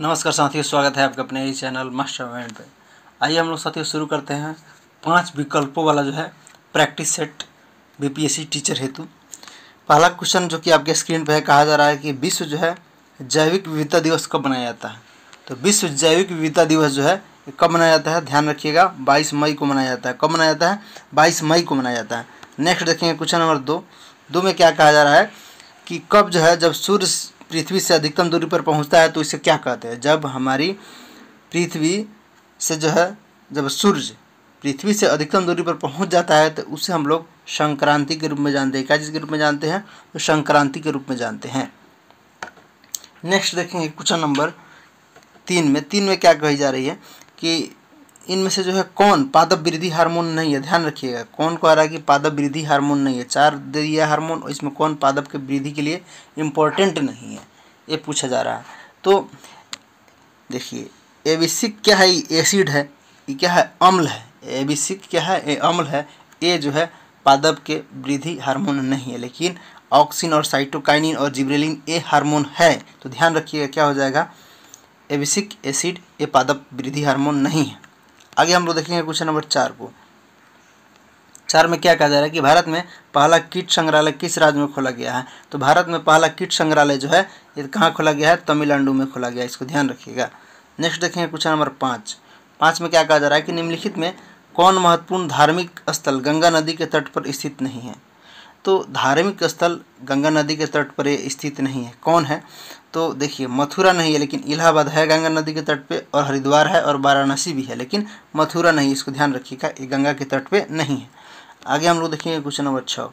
नमस्कार साथियों स्वागत है आपके अपने ही चैनल मास्टर माइंड पे आइए हम लोग साथियों शुरू करते हैं पांच विकल्पों वाला जो है प्रैक्टिस सेट बीपीएससी टीचर हेतु पहला क्वेश्चन जो कि आपके स्क्रीन पे है कहा जा रहा है कि विश्व जो है जैविक विविधता दिवस कब मनाया जाता है तो विश्व जैविक विविधता दिवस जो है कब मनाया जाता है ध्यान रखिएगा बाईस मई को मनाया जाता है कब मनाया जाता है बाईस मई को मनाया जाता है नेक्स्ट देखेंगे क्वेश्चन नंबर दो दो में क्या कहा जा रहा है कि कब जो है जब सूर्य पृथ्वी से अधिकतम दूरी पर पहुंचता है तो इसे क्या कहते हैं जब हमारी पृथ्वी से जो है जब सूर्य पृथ्वी से अधिकतम दूरी पर पहुंच जाता है तो उसे हम लोग संक्रांति के रूप में जानते हैं क्या जिसके रूप में जानते हैं तो संक्रांति के रूप में जानते हैं नेक्स्ट देखेंगे क्वेश्चन नंबर तीन में तीन में क्या कही जा रही है कि इनमें से जो है कौन पादप वृद्धि हार्मोन नहीं है ध्यान रखिएगा कौन कह रहा है कि पादप वृद्धि हार्मोन नहीं है चार दे दिया हार्मोन इसमें कौन पादप के वृद्धि के लिए इम्पोर्टेंट नहीं है ये पूछा जा रहा है तो देखिए एविसिक क्या है एसिड है ये क्या है अम्ल है एविसिक क्या है ये अम्ल है ये जो है पादप के वृद्धि हार्मोन नहीं है लेकिन ऑक्सीन और साइटोकाइनिन और जिब्रेलिन ये हार्मोन है तो ध्यान रखिएगा क्या हो जाएगा एविसिक एसिड ये पादप वृद्धि हार्मोन नहीं है आगे हम लोग देखेंगे क्वेश्चन नंबर चार को चार में क्या कहा जा रहा है कि भारत में पहला कीट संग्रहालय किस राज्य में खोला गया है तो भारत में पहला कीट संग्रहालय जो है ये कहाँ खोला गया है तमिलनाडु में खोला गया इसको ध्यान रखिएगा नेक्स्ट देखेंगे क्वेश्चन नंबर पाँच पाँच में क्या कहा जा रहा है कि निम्नलिखित में कौन महत्वपूर्ण धार्मिक स्थल गंगा नदी के तट पर स्थित नहीं है तो धार्मिक स्थल गंगा नदी के तट पर स्थित नहीं है कौन है तो देखिए मथुरा नहीं है लेकिन इलाहाबाद है गंगा नदी के तट पे और हरिद्वार है और वाराणसी भी है लेकिन मथुरा नहीं इसको ध्यान रखिएगा ये गंगा के तट पे नहीं है आगे हम लोग देखेंगे क्वेश्चन नंबर छः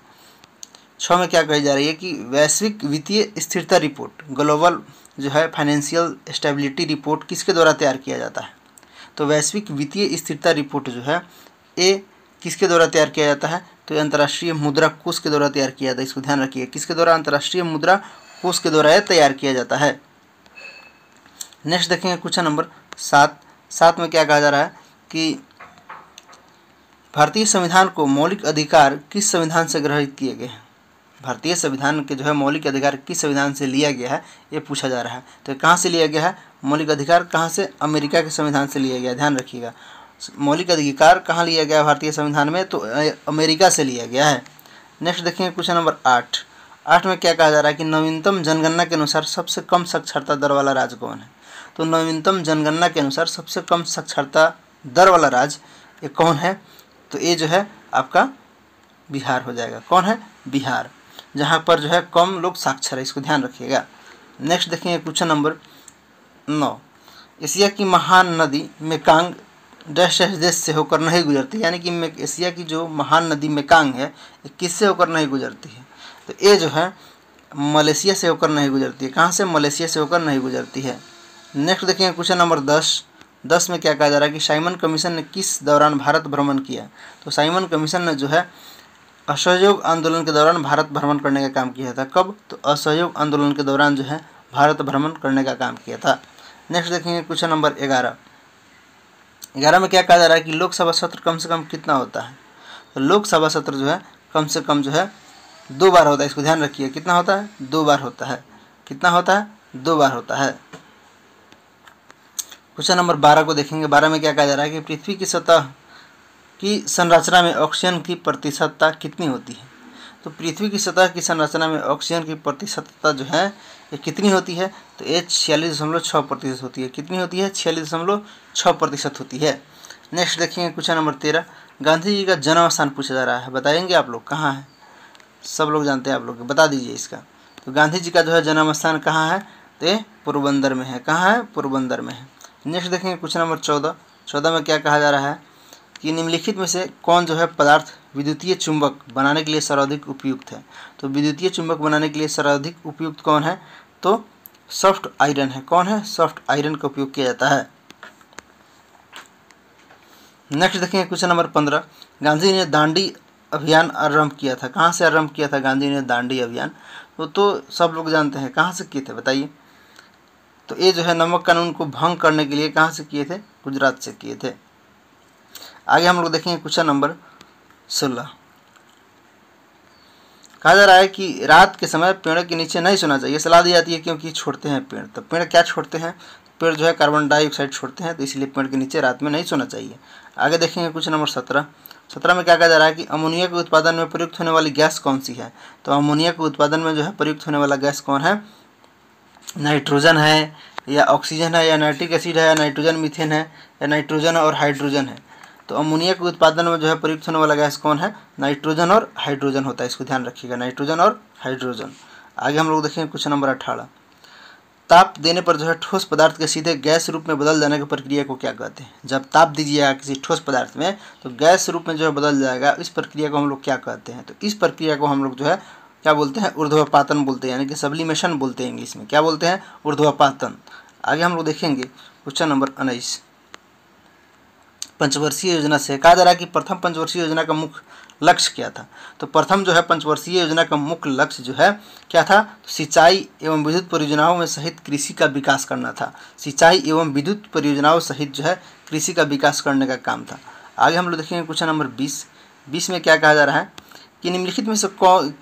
छः में क्या कही जा रही है कि वैश्विक वित्तीय स्थिरता रिपोर्ट ग्लोबल जो है फाइनेंशियल स्टेबिलिटी रिपोर्ट किसके द्वारा तैयार किया जाता है तो वैश्विक वित्तीय स्थिरता रिपोर्ट जो है ये किसके द्वारा तैयार किया जाता है तो अंतर्राष्ट्रीय मुद्रा कोष के द्वारा तैयार किया जाता है इसको ध्यान रखिए किसके द्वारा अंतर्राष्ट्रीय मुद्रा कोष के द्वारा तैयार किया जाता है नेक्स्ट देखेंगे क्वेश्चन नंबर सात सात में क्या कहा जा रहा है कि भारतीय संविधान को मौलिक अधिकार किस संविधान से ग्रहित किए गए हैं भारतीय संविधान के जो है मौलिक अधिकार किस संविधान से लिया गया है ये पूछा जा रहा है तो कहाँ से लिया गया है मौलिक अधिकार कहाँ से अमेरिका के संविधान से लिया गया ध्यान रखिएगा मौलिक अधिकार कहाँ लिया गया भारतीय संविधान में तो अमेरिका से लिया गया है नेक्स्ट देखेंगे क्वेश्चन नंबर आठ आठ में क्या कहा जा रहा है कि नवीनतम जनगणना के अनुसार सबसे कम साक्षरता दर वाला राज्य कौन है तो नवीनतम जनगणना के अनुसार सबसे कम साक्षरता दर वाला राज्य ये कौन है तो ये जो है आपका बिहार हो जाएगा कौन है बिहार जहाँ पर जो है कम लोग साक्षर है इसको ध्यान रखिएगा नेक्स्ट देखेंगे क्वेश्चन नंबर नौ एशिया की महान नदी मेकांग डैश देश से होकर नहीं गुजरती यानी कि एशिया की जो महान नदी मेकांग है किससे होकर नहीं गुजरती है तो ये जो है मलेशिया से होकर नहीं गुजरती है कहाँ से मलेशिया से होकर नहीं गुजरती है नेक्स्ट देखेंगे क्वेश्चन नंबर दस दस में क्या कहा जा रहा है कि साइमन कमीशन ने किस दौरान भारत भ्रमण किया तो साइमन कमीशन ने जो है असहयोग आंदोलन के दौरान भारत भ्रमण करने का काम किया था कब तो असहयोग आंदोलन के दौरान जो है भारत भ्रमण करने का काम किया था नेक्स्ट देखेंगे क्वेश्चन नंबर ग्यारह ग्यारह में क्या कहा जा रहा है कि लोकसभा सत्र कम से कम कितना होता है तो लोकसभा सत्र जो है कम से कम जो है दो बार होता है इसको ध्यान रखिए कितना होता है दो बार होता है कितना होता है दो बार होता है क्वेश्चन नंबर बारह को देखेंगे बारह में क्या कहा जा रहा है कि पृथ्वी की सतह की संरचना में ऑक्सीजन की प्रतिशतता कितनी होती है तो पृथ्वी की सतह की संरचना में ऑक्सीजन की प्रतिशतता जो है ये कितनी होती है तो ये छियालीस दशमलव छः प्रतिशत होती है कितनी होती है छियालीस दशमलव छः प्रतिशत होती है नेक्स्ट देखेंगे क्वेश्चन नंबर तेरह गांधी जी का जन्म स्थान पूछा जा रहा है बताएंगे आप लोग कहाँ है सब लोग जानते हैं आप लोग बता दीजिए इसका तो गांधी जी का जो है जन्म स्थान कहाँ है तो पोरबंदर में है कहाँ है पोरबंदर में है नेक्स्ट देखेंगे क्वेश्चन नंबर चौदह चौदह में क्या कहा जा रहा है कि निम्नलिखित में से कौन जो है पदार्थ विद्युतीय चुंबक बनाने के लिए सर्वाधिक उपयुक्त है तो विद्युतीय चुंबक बनाने के लिए सर्वाधिक उपयुक्त कौन है तो सॉफ्ट आयरन है कौन है सॉफ्ट आयरन का उपयोग किया जाता है नेक्स्ट देखेंगे क्वेश्चन नंबर पंद्रह गांधी ने दांडी अभियान आरंभ किया था कहाँ से आरंभ किया था गांधी ने दांडी अभियान वो तो सब लोग जानते हैं कहाँ से किए थे बताइए तो ये जो है नमक कानून को भंग करने के लिए कहाँ से किए थे गुजरात से किए थे आगे हम लोग देखेंगे क्वेश्चन नंबर सोलह कहा जा रहा है कि रात के समय पेड़ के नीचे नहीं सोना चाहिए सलाह दी जाती है क्योंकि छोड़ते हैं पेड़ तो पेड़ क्या छोड़ते हैं पेड़ जो है कार्बन डाइऑक्साइड छोड़ते हैं तो इसलिए पेड़ के नीचे रात में नहीं सोना चाहिए आगे देखेंगे क्वेश्चन नंबर सत्रह सत्रह में क्या कहा जा रहा है कि अमोनिया के उत्पादन में प्रयुक्त होने वाली गैस कौन सी है तो अमोनिया के उत्पादन में जो है प्रयुक्त होने वाला गैस कौन है नाइट्रोजन है या ऑक्सीजन है या नाइट्रिक एसिड है या नाइट्रोजन मिथेन है या नाइट्रोजन और हाइड्रोजन है तो अमोनिया के उत्पादन में जो है प्रयुक्त होने वाला गैस कौन है नाइट्रोजन और हाइड्रोजन होता है इसको ध्यान रखिएगा नाइट्रोजन और हाइड्रोजन आगे हम लोग देखेंगे क्वेश्चन नंबर अठारह ताप देने पर जो है ठोस पदार्थ के सीधे गैस रूप में बदल जाने की प्रक्रिया को क्या कहते हैं जब ताप दीजिएगा किसी ठोस पदार्थ में तो गैस रूप में जो है बदल जाएगा इस प्रक्रिया को हम लोग क्या कहते हैं तो इस प्रक्रिया को हम लोग जो है क्या बोलते हैं ऊर्ध्वपातन बोलते हैं यानी कि सब्लिमेशन बोलते हैं इंग्लिश में क्या बोलते हैं ऊर्ध्वपातन आगे हम लोग देखेंगे क्वेश्चन नंबर उन्नीस पंचवर्षीय योजना से कहा जा रहा है कि प्रथम पंचवर्षीय योजना का मुख्य लक्ष्य क्या था तो प्रथम जो है पंचवर्षीय योजना का मुख्य लक्ष्य जो है क्या था तो सिंचाई एवं विद्युत परियोजनाओं में सहित कृषि का विकास करना था सिंचाई एवं विद्युत परियोजनाओं सहित जो है कृषि का विकास करने का काम था आगे हम लोग देखेंगे क्वेश्चन नंबर बीस बीस में क्या कहा जा रहा है कि निम्नलिखित में से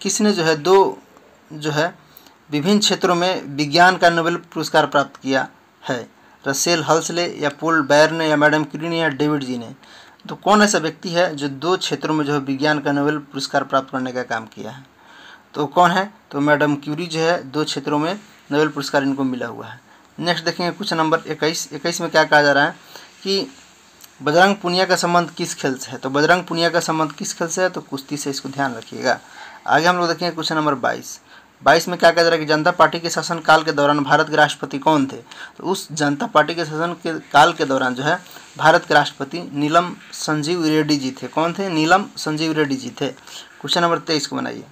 किसने जो है दो जो है विभिन्न क्षेत्रों में विज्ञान का नोबेल पुरस्कार प्राप्त किया है रसेल हल्सले या पोल बैर ने या मैडम क्रीन या डेविड जी ने तो कौन ऐसा व्यक्ति है जो दो क्षेत्रों में जो है विज्ञान का नोबेल पुरस्कार प्राप्त करने का काम किया है तो कौन है तो मैडम क्यूरी जो है दो क्षेत्रों में नोबेल पुरस्कार इनको मिला हुआ है नेक्स्ट देखेंगे कुछ नंबर इक्कीस इक्कीस में क्या कहा जा रहा है कि बजरंग पुनिया का संबंध किस खेल से है तो बजरंग पुनिया का संबंध किस खेल से है तो कुश्ती से इसको ध्यान रखिएगा आगे हम लोग देखेंगे क्वेश्चन नंबर बाईस बाईस में क्या कह जा रहा है कि जनता पार्टी के शासनकाल के दौरान भारत के राष्ट्रपति कौन थे तो उस जनता पार्टी के शासन के काल के दौरान जो है भारत के राष्ट्रपति नीलम संजीव रेड्डी जी थे कौन थे नीलम संजीव रेड्डी जी थे क्वेश्चन नंबर तेईस को बनाइए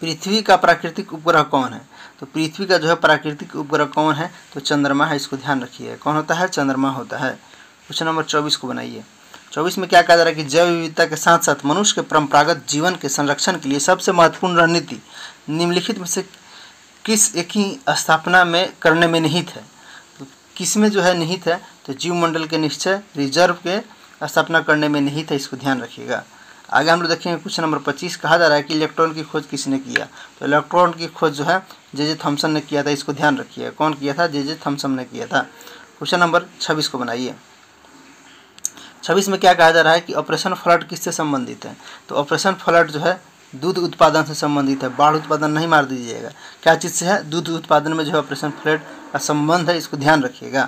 पृथ्वी का प्राकृतिक उपग्रह कौन है तो पृथ्वी का जो है प्राकृतिक उपग्रह कौन है तो चंद्रमा है इसको ध्यान रखिए कौन होता है चंद्रमा होता है क्वेश्चन नंबर चौबीस को बनाइए चौबीस में क्या कहा जा रहा है कि जैव विविधता के साथ साथ मनुष्य के परंपरागत जीवन के संरक्षण के लिए सबसे महत्वपूर्ण रणनीति निम्नलिखित में से किस एक ही स्थापना में करने में निहित है तो किस में जो है निहित है तो जीव मंडल के निश्चय रिजर्व के स्थापना करने में निहित है इसको ध्यान रखिएगा आगे हम लोग देखेंगे क्वेश्चन नंबर पच्चीस कहा जा रहा है कि इलेक्ट्रॉन की खोज किसने किया तो इलेक्ट्रॉन की खोज जो है जे जे थॉम्सन ने किया था इसको ध्यान रखिएगा कौन किया था जे जे थॉम्सन ने किया था क्वेश्चन नंबर छब्बीस को बनाइए छब्बीस में क्या कहा जा रहा है कि ऑपरेशन फ्लड किससे संबंधित है तो ऑपरेशन फ्लड जो है दूध उत्पादन से संबंधित है बाढ़ उत्पादन नहीं मार दीजिएगा क्या चीज़ से है दूध उत्पादन में जो है ऑपरेशन फ्लड का संबंध है इसको ध्यान रखिएगा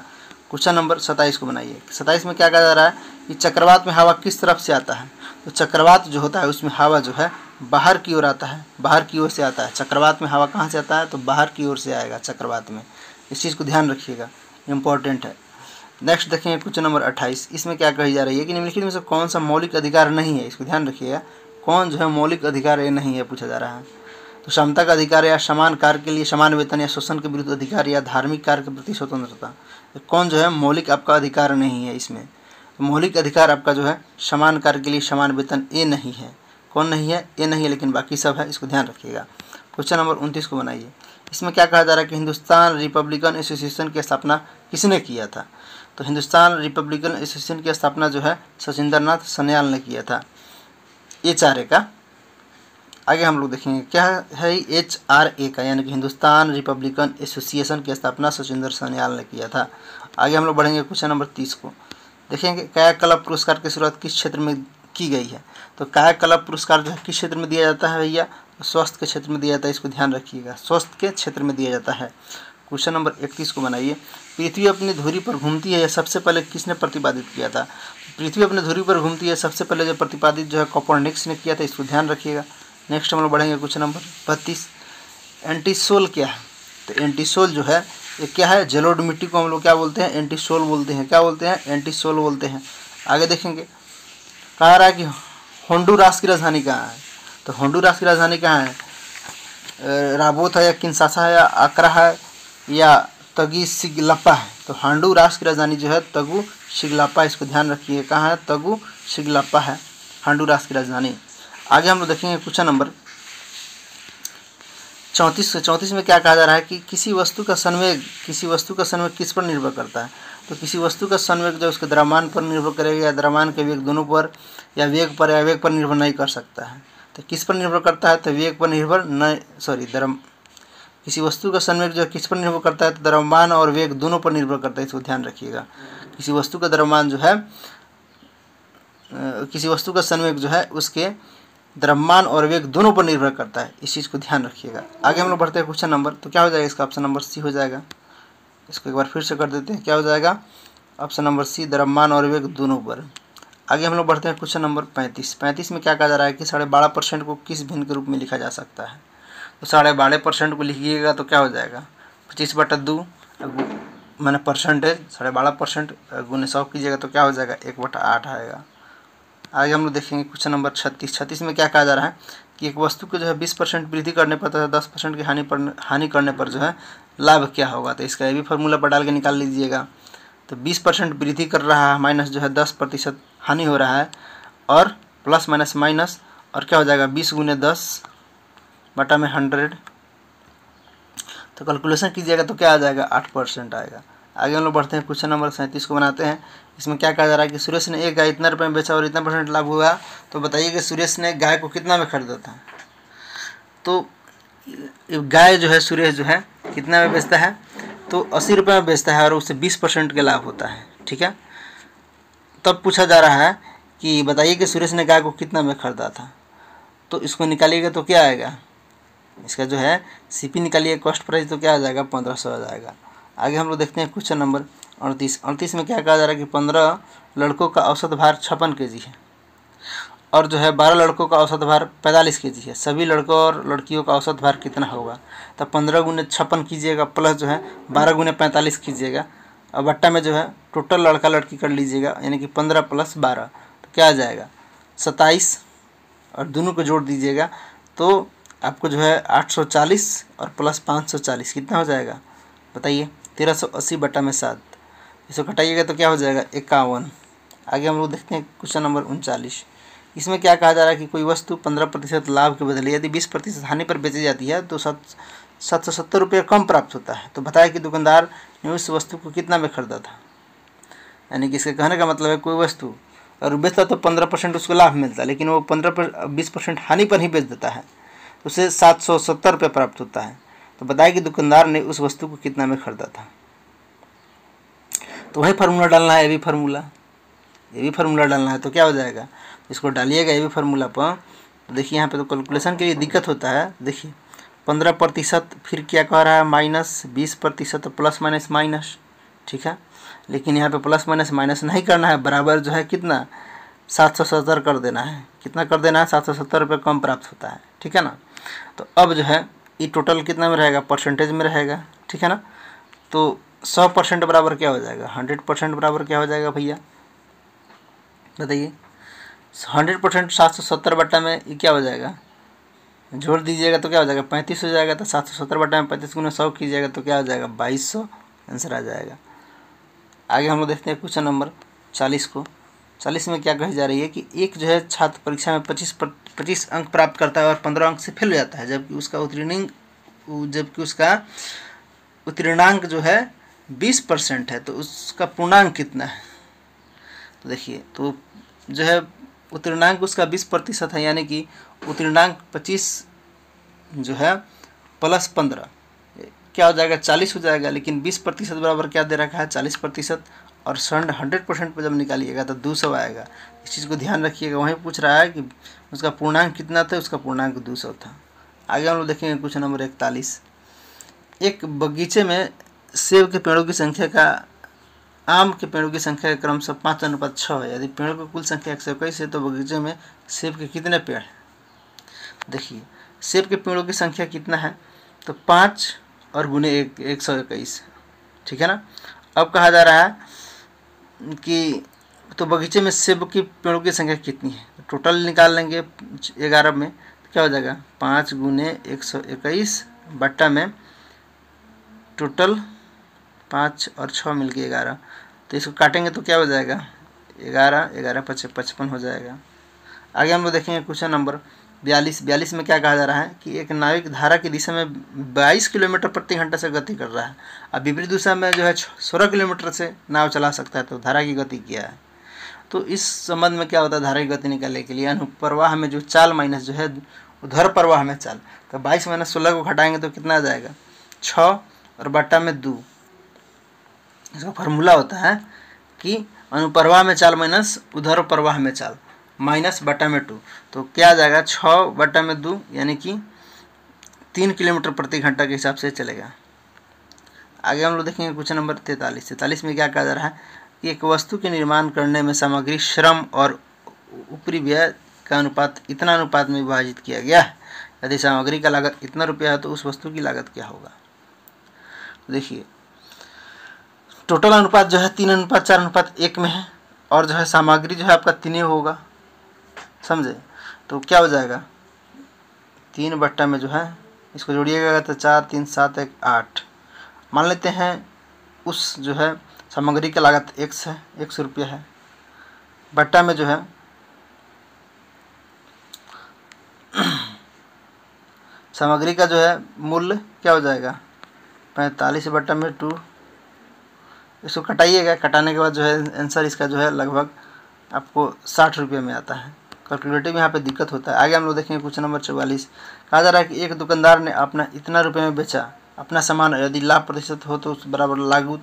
क्वेश्चन नंबर सताइस को बनाइए सताइस में क्या कहा जा रहा है कि चक्रवात में हवा किस तरफ से आता है तो चक्रवात जो होता है उसमें हवा जो है बाहर की ओर आता है बाहर की ओर से आता है चक्रवात में हवा कहाँ से आता है तो बाहर की ओर से आएगा चक्रवात में इस चीज़ को ध्यान रखिएगा इम्पॉर्टेंट है नेक्स्ट देखेंगे क्वेश्चन नंबर अट्ठाईस इसमें क्या कही जा रही है कि निम्नलिखित में से कौन सा मौलिक अधिकार नहीं है इसको ध्यान रखिएगा कौन जो है मौलिक अधिकार ये नहीं है पूछा जा रहा है तो क्षमता का अधिकार या समान कार्य के लिए समान वेतन या शोषण के विरुद्ध अधिकार या धार्मिक कार्य के प्रति स्वतंत्रता तो कौन जो है मौलिक आपका अधिकार नहीं है इसमें तो मौलिक अधिकार आपका जो है समान कार्य के लिए समान वेतन ये नहीं है कौन नहीं है ये नहीं है लेकिन बाकी सब है इसको ध्यान रखिएगा क्वेश्चन नंबर उनतीस को बनाइए इसमें क्या कहा जा रहा है कि हिंदुस्तान रिपब्लिकन एसोसिएशन की स्थापना किसने किया था तो हिंदुस्तान रिपब्लिकन एसोसिएशन की स्थापना जो है सचिंद्र नाथ सन्याल ने किया था एच आर ए का आगे हम लोग देखेंगे क्या है एच आर ए का यानी कि हिंदुस्तान रिपब्लिकन एसोसिएशन की स्थापना सचिंद्र सन्याल ने किया था आगे हम लोग बढ़ेंगे क्वेश्चन नंबर तीस को देखेंगे कायाकल्प पुरस्कार की शुरुआत किस क्षेत्र में की गई है तो कायाकल्प पुरस्कार जो है किस क्षेत्र में दिया जाता है भैया स्वास्थ्य के क्षेत्र में दिया जाता है इसको ध्यान रखिएगा स्वास्थ्य के क्षेत्र में दिया जाता है क्वेश्चन नंबर इकतीस को बनाइए पृथ्वी अपनी धुरी पर घूमती है सबसे पहले किसने प्रतिपादित किया था पृथ्वी अपनी धुरी पर घूमती है सबसे पहले जो प्रतिपादित जो है कॉपर्निक्स ने किया था इसको ध्यान रखिएगा नेक्स्ट हम लोग बढ़ेंगे कुछ नंबर बत्तीस एंटीसोल क्या है तो एंटीसोल जो है ये क्या है जलोड मिट्टी को हम लोग क्या बोलते हैं एंटीसोल बोलते हैं क्या बोलते हैं एंटीसोल बोलते हैं आगे देखेंगे कहा रहा है कि होंडूरास की राजधानी कहाँ है तो होंडूरास की राजधानी कहाँ है राबोत है या किन्सासा है या आकरा है या तगी सिगलापा है तो हांडू राष्ट्र की राजधानी जो है तगु सिगलापा इसको ध्यान रखिए कहाँ है तगु सिगलापा है हांडू राष्ट्र की राजधानी आगे हम लोग देखेंगे क्वेश्चन नंबर चौंतीस चौंतीस में क्या कहा जा रहा है कि किसी वस्तु का संवेग किसी वस्तु का संवेग किस पर निर्भर करता है तो किसी वस्तु का संवेग जो उसके द्रव्यमान पर निर्भर करेगा या द्रव्यमान के वेग दोनों पर या वेग पर या वेग पर निर्भर नहीं कर सकता है तो किस पर निर्भर करता है तो वेग पर निर्भर न सॉरी द्रम किसी वस्तु का संवेग जो किस पर निर्भर करता है तो द्रव्यमान और वेग दोनों पर निर्भर करता है इसको ध्यान रखिएगा किसी वस्तु का द्रव्यमान जो है किसी वस्तु का संवेग जो है उसके द्रव्यमान और वेग दोनों पर निर्भर करता है इस चीज़ को ध्यान रखिएगा आगे हम लोग बढ़ते हैं क्वेश्चन नंबर तो क्या हो जाएगा इसका ऑप्शन नंबर सी हो जाएगा इसको एक बार फिर से कर देते हैं क्या हो जाएगा ऑप्शन नंबर सी द्रव्यमान और वेग दोनों पर आगे हम लोग बढ़ते हैं क्वेश्चन नंबर पैंतीस पैंतीस में क्या कहा जा रहा है कि साढ़े बारह परसेंट को किस भिन्न के रूप में लिखा जा सकता है तो साढ़े बारह परसेंट को लिखिएगा तो क्या हो जाएगा पच्चीस बटा दो मैंने परसेंटेज साढ़े बारह परसेंट गुने सौ कीजिएगा तो क्या हो जाएगा एक बटा आठ आएगा आगे हम लोग देखेंगे क्वेश्चन नंबर छत्तीस छत्तीस में क्या कहा जा रहा है कि एक वस्तु को जो है बीस परसेंट वृद्धि करने पर तथा दस परसेंट की हानि पर हानि करने पर जो है लाभ क्या होगा तो इसका ये भी फॉर्मूला पर डाल के निकाल लीजिएगा तो बीस परसेंट वृद्धि कर रहा है माइनस जो है दस प्रतिशत हानि हो रहा है और प्लस माइनस माइनस और क्या हो जाएगा बीस गुने दस बटा में हंड्रेड तो कैलकुलेशन कीजिएगा तो क्या आ जाएगा आठ परसेंट आएगा आगे हम लोग बढ़ते हैं क्वेश्चन नंबर सैंतीस को बनाते हैं इसमें क्या कहा जा रहा है कि सुरेश ने एक गाय इतना रुपये में बेचा और इतना परसेंट लाभ हुआ तो बताइए कि सुरेश ने गाय को कितना में खरीदा था तो गाय जो है सुरेश जो है कितना में बेचता है तो अस्सी रुपये में बेचता है और उससे बीस परसेंट का लाभ होता है ठीक है तब पूछा जा रहा है कि बताइए कि सुरेश ने गाय को कितना में खरीदा था तो इसको निकालिएगा तो क्या आएगा इसका जो है पी निकालिए कॉस्ट प्राइस तो क्या आ जाएगा पंद्रह सौ आ जाएगा आगे हम लोग देखते हैं क्वेश्चन नंबर अड़तीस अड़तीस में क्या कहा जा रहा है कि पंद्रह लड़कों का औसत भार छप्पन के है और जो है बारह लड़कों का औसत भार पैंतालीस के है सभी लड़कों और लड़कियों का औसत भार कितना होगा तो पंद्रह गुने छप्पन कीजिएगा प्लस जो है बारह गुने पैंतालीस कीजिएगा और बट्टा में जो है टोटल लड़का लड़की कर लीजिएगा यानी कि पंद्रह प्लस बारह तो क्या आ जाएगा सत्ताईस और दोनों को जोड़ दीजिएगा तो आपको जो है 840 और प्लस 540 कितना हो जाएगा बताइए 1380 बटा में सात इसको घटाइएगा तो क्या हो जाएगा इक्यावन आगे हम लोग देखते हैं क्वेश्चन नंबर उनचालीस इसमें क्या कहा जा रहा है कि कोई वस्तु पंद्रह प्रतिशत लाभ के बदले यदि बीस प्रतिशत हानि पर बेची जाती है तो सात सात सौ सत्तर रुपये कम प्राप्त होता है तो बताया कि दुकानदार ने उस वस्तु को कितना में खरीदा था यानी कि इसके कहने का मतलब है कोई वस्तु और बेचता तो पंद्रह परसेंट उसको लाभ मिलता लेकिन वो पंद्रह पर बीस परसेंट हानि पर ही बेच देता है उसे सात सौ सत्तर रुपये प्राप्त होता है तो बताया कि दुकानदार ने उस वस्तु को कितना में खरीदा था तो वही फार्मूला डालना है A B formula A B formula डालना है तो क्या हो जाएगा इसको डालिएगा ए बी फार्मूला पर तो देखिए यहाँ पे तो कैलकुलेशन के लिए दिक्कत होता है देखिए पंद्रह प्रतिशत फिर क्या कह रहा है माइनस बीस प्रतिशत प्लस माइनस माइनस ठीक है लेकिन यहाँ पे प्लस माइनस माइनस नहीं करना है बराबर जो है कितना सात सौ सत्तर कर देना है कितना कर देना है सात सौ सत्तर रुपये कम प्राप्त होता है ठीक है ना तो अब जो है ये टोटल कितना में रहेगा परसेंटेज में रहेगा ठीक है ना तो सौ परसेंट बराबर क्या हो जाएगा हंड्रेड परसेंट बराबर क्या हो जाएगा भैया बताइए हंड्रेड परसेंट सात सौ सत्तर बट्टा में ये क्या हो जाएगा जोड़ दीजिएगा तो क्या हो जाएगा पैंतीस हो जाएगा तो सात सौ सत्तर बट्टा में पैंतीस गुना सौ कीजिएगा तो क्या हो जाएगा बाईस सौ आंसर आ जाएगा आगे हम लोग देखते हैं क्वेश्चन नंबर चालीस को चालीस में क्या कही जा रही है कि एक जो है छात्र परीक्षा में पच्चीस पच्चीस अंक प्राप्त करता है और पंद्रह अंक से फेल हो जाता है जबकि उसका उत्तीर्णिंग जबकि उसका उत्तीर्णांक जो है बीस परसेंट है तो उसका पूर्णांक कितना है तो देखिए तो जो है उत्तीर्णांक उसका बीस प्रतिशत है यानी कि उत्तीर्णांक पच्चीस जो है प्लस पंद्रह क्या हो जाएगा चालीस हो जाएगा लेकिन बीस प्रतिशत बराबर क्या दे रखा है चालीस प्रतिशत और सन हंड्रेड परसेंट पर जब निकालिएगा तो दो सौ आएगा इस चीज़ को ध्यान रखिएगा वहीं पूछ रहा है कि उसका पूर्णांक कितना था उसका पूर्णांक दो सौ था आगे हम लोग देखेंगे क्वेश्चन नंबर इकतालीस एक बगीचे में सेब के पेड़ों की संख्या का आम के पेड़ों की संख्या का क्रमशः पाँच अनुपात छः है यदि पेड़ों की कुल संख्या एक सौ इक्कीस है तो बगीचे में सेब के कितने पेड़ हैं देखिए सेब के पेड़ों की संख्या कितना है तो पाँच और गुने एक एक सौ इक्कीस ठीक है ना अब कहा जा रहा है कि तो बगीचे में सेब के पेड़ों की संख्या कितनी है तो टोटल निकाल लेंगे ग्यारह में तो क्या हो जाएगा पाँच गुने एक सौ इक्कीस बट्टा में टोटल पाँच और छः मिल गए ग्यारह तो इसको काटेंगे तो क्या हो जाएगा ग्यारह ग्यारह पच पचपन हो जाएगा आगे हम लोग देखेंगे क्वेश्चन नंबर बयालीस बयालीस में क्या कहा जा रहा है कि एक नाविक धारा की दिशा में बाईस किलोमीटर प्रति घंटा से गति कर रहा है अब विपरीत दिशा में जो है सोलह किलोमीटर से नाव चला सकता है तो धारा की गति क्या है तो इस संबंध में क्या होता है धारा की गति निकालने के लिए अनुप्रवाह में जो चाल माइनस जो है उधर प्रवाह में चाल तो बाईस माइनस सोलह को घटाएंगे तो कितना आ जाएगा छ और बट्टा में दो इसका फॉर्मूला होता है कि अनुप्रवाह में चाल माइनस उधर प्रवाह में चाल माइनस बटा में टू तो क्या आ जाएगा छ बट्टा में दो यानी कि तीन किलोमीटर प्रति घंटा के हिसाब से चलेगा आगे हम लोग देखेंगे क्वेश्चन नंबर तैंतालीस तैंतालीस में क्या कहा जा रहा है एक वस्तु के निर्माण करने में सामग्री श्रम और ऊपरी व्यय का अनुपात इतना अनुपात में विभाजित किया गया है यदि सामग्री का लागत इतना रुपया है तो उस वस्तु की लागत क्या होगा देखिए टोटल अनुपात जो है तीन अनुपात चार अनुपात एक में है और जो है सामग्री जो है आपका तीन होगा समझे तो क्या हो जाएगा तीन बट्टा में जो है इसको जोड़िएगा तो चार तीन सात एक आठ मान लेते हैं उस जो है सामग्री की लागत एक है एक सौ रुपया है बट्टा में जो है सामग्री का जो है मूल्य क्या हो जाएगा पैंतालीस बट्टा में टू इसको कटाइएगा कटाने के बाद जो है आंसर इसका जो है लगभग आपको साठ रुपये में आता है कैलकुलेटिव यहाँ पे दिक्कत होता है आगे हम लोग देखेंगे कुछ नंबर चौवालीस कहा जा रहा है कि एक दुकानदार ने अपना इतना रुपये में बेचा अपना समान यदि लाभ प्रतिशत हो तो उस बराबर लागू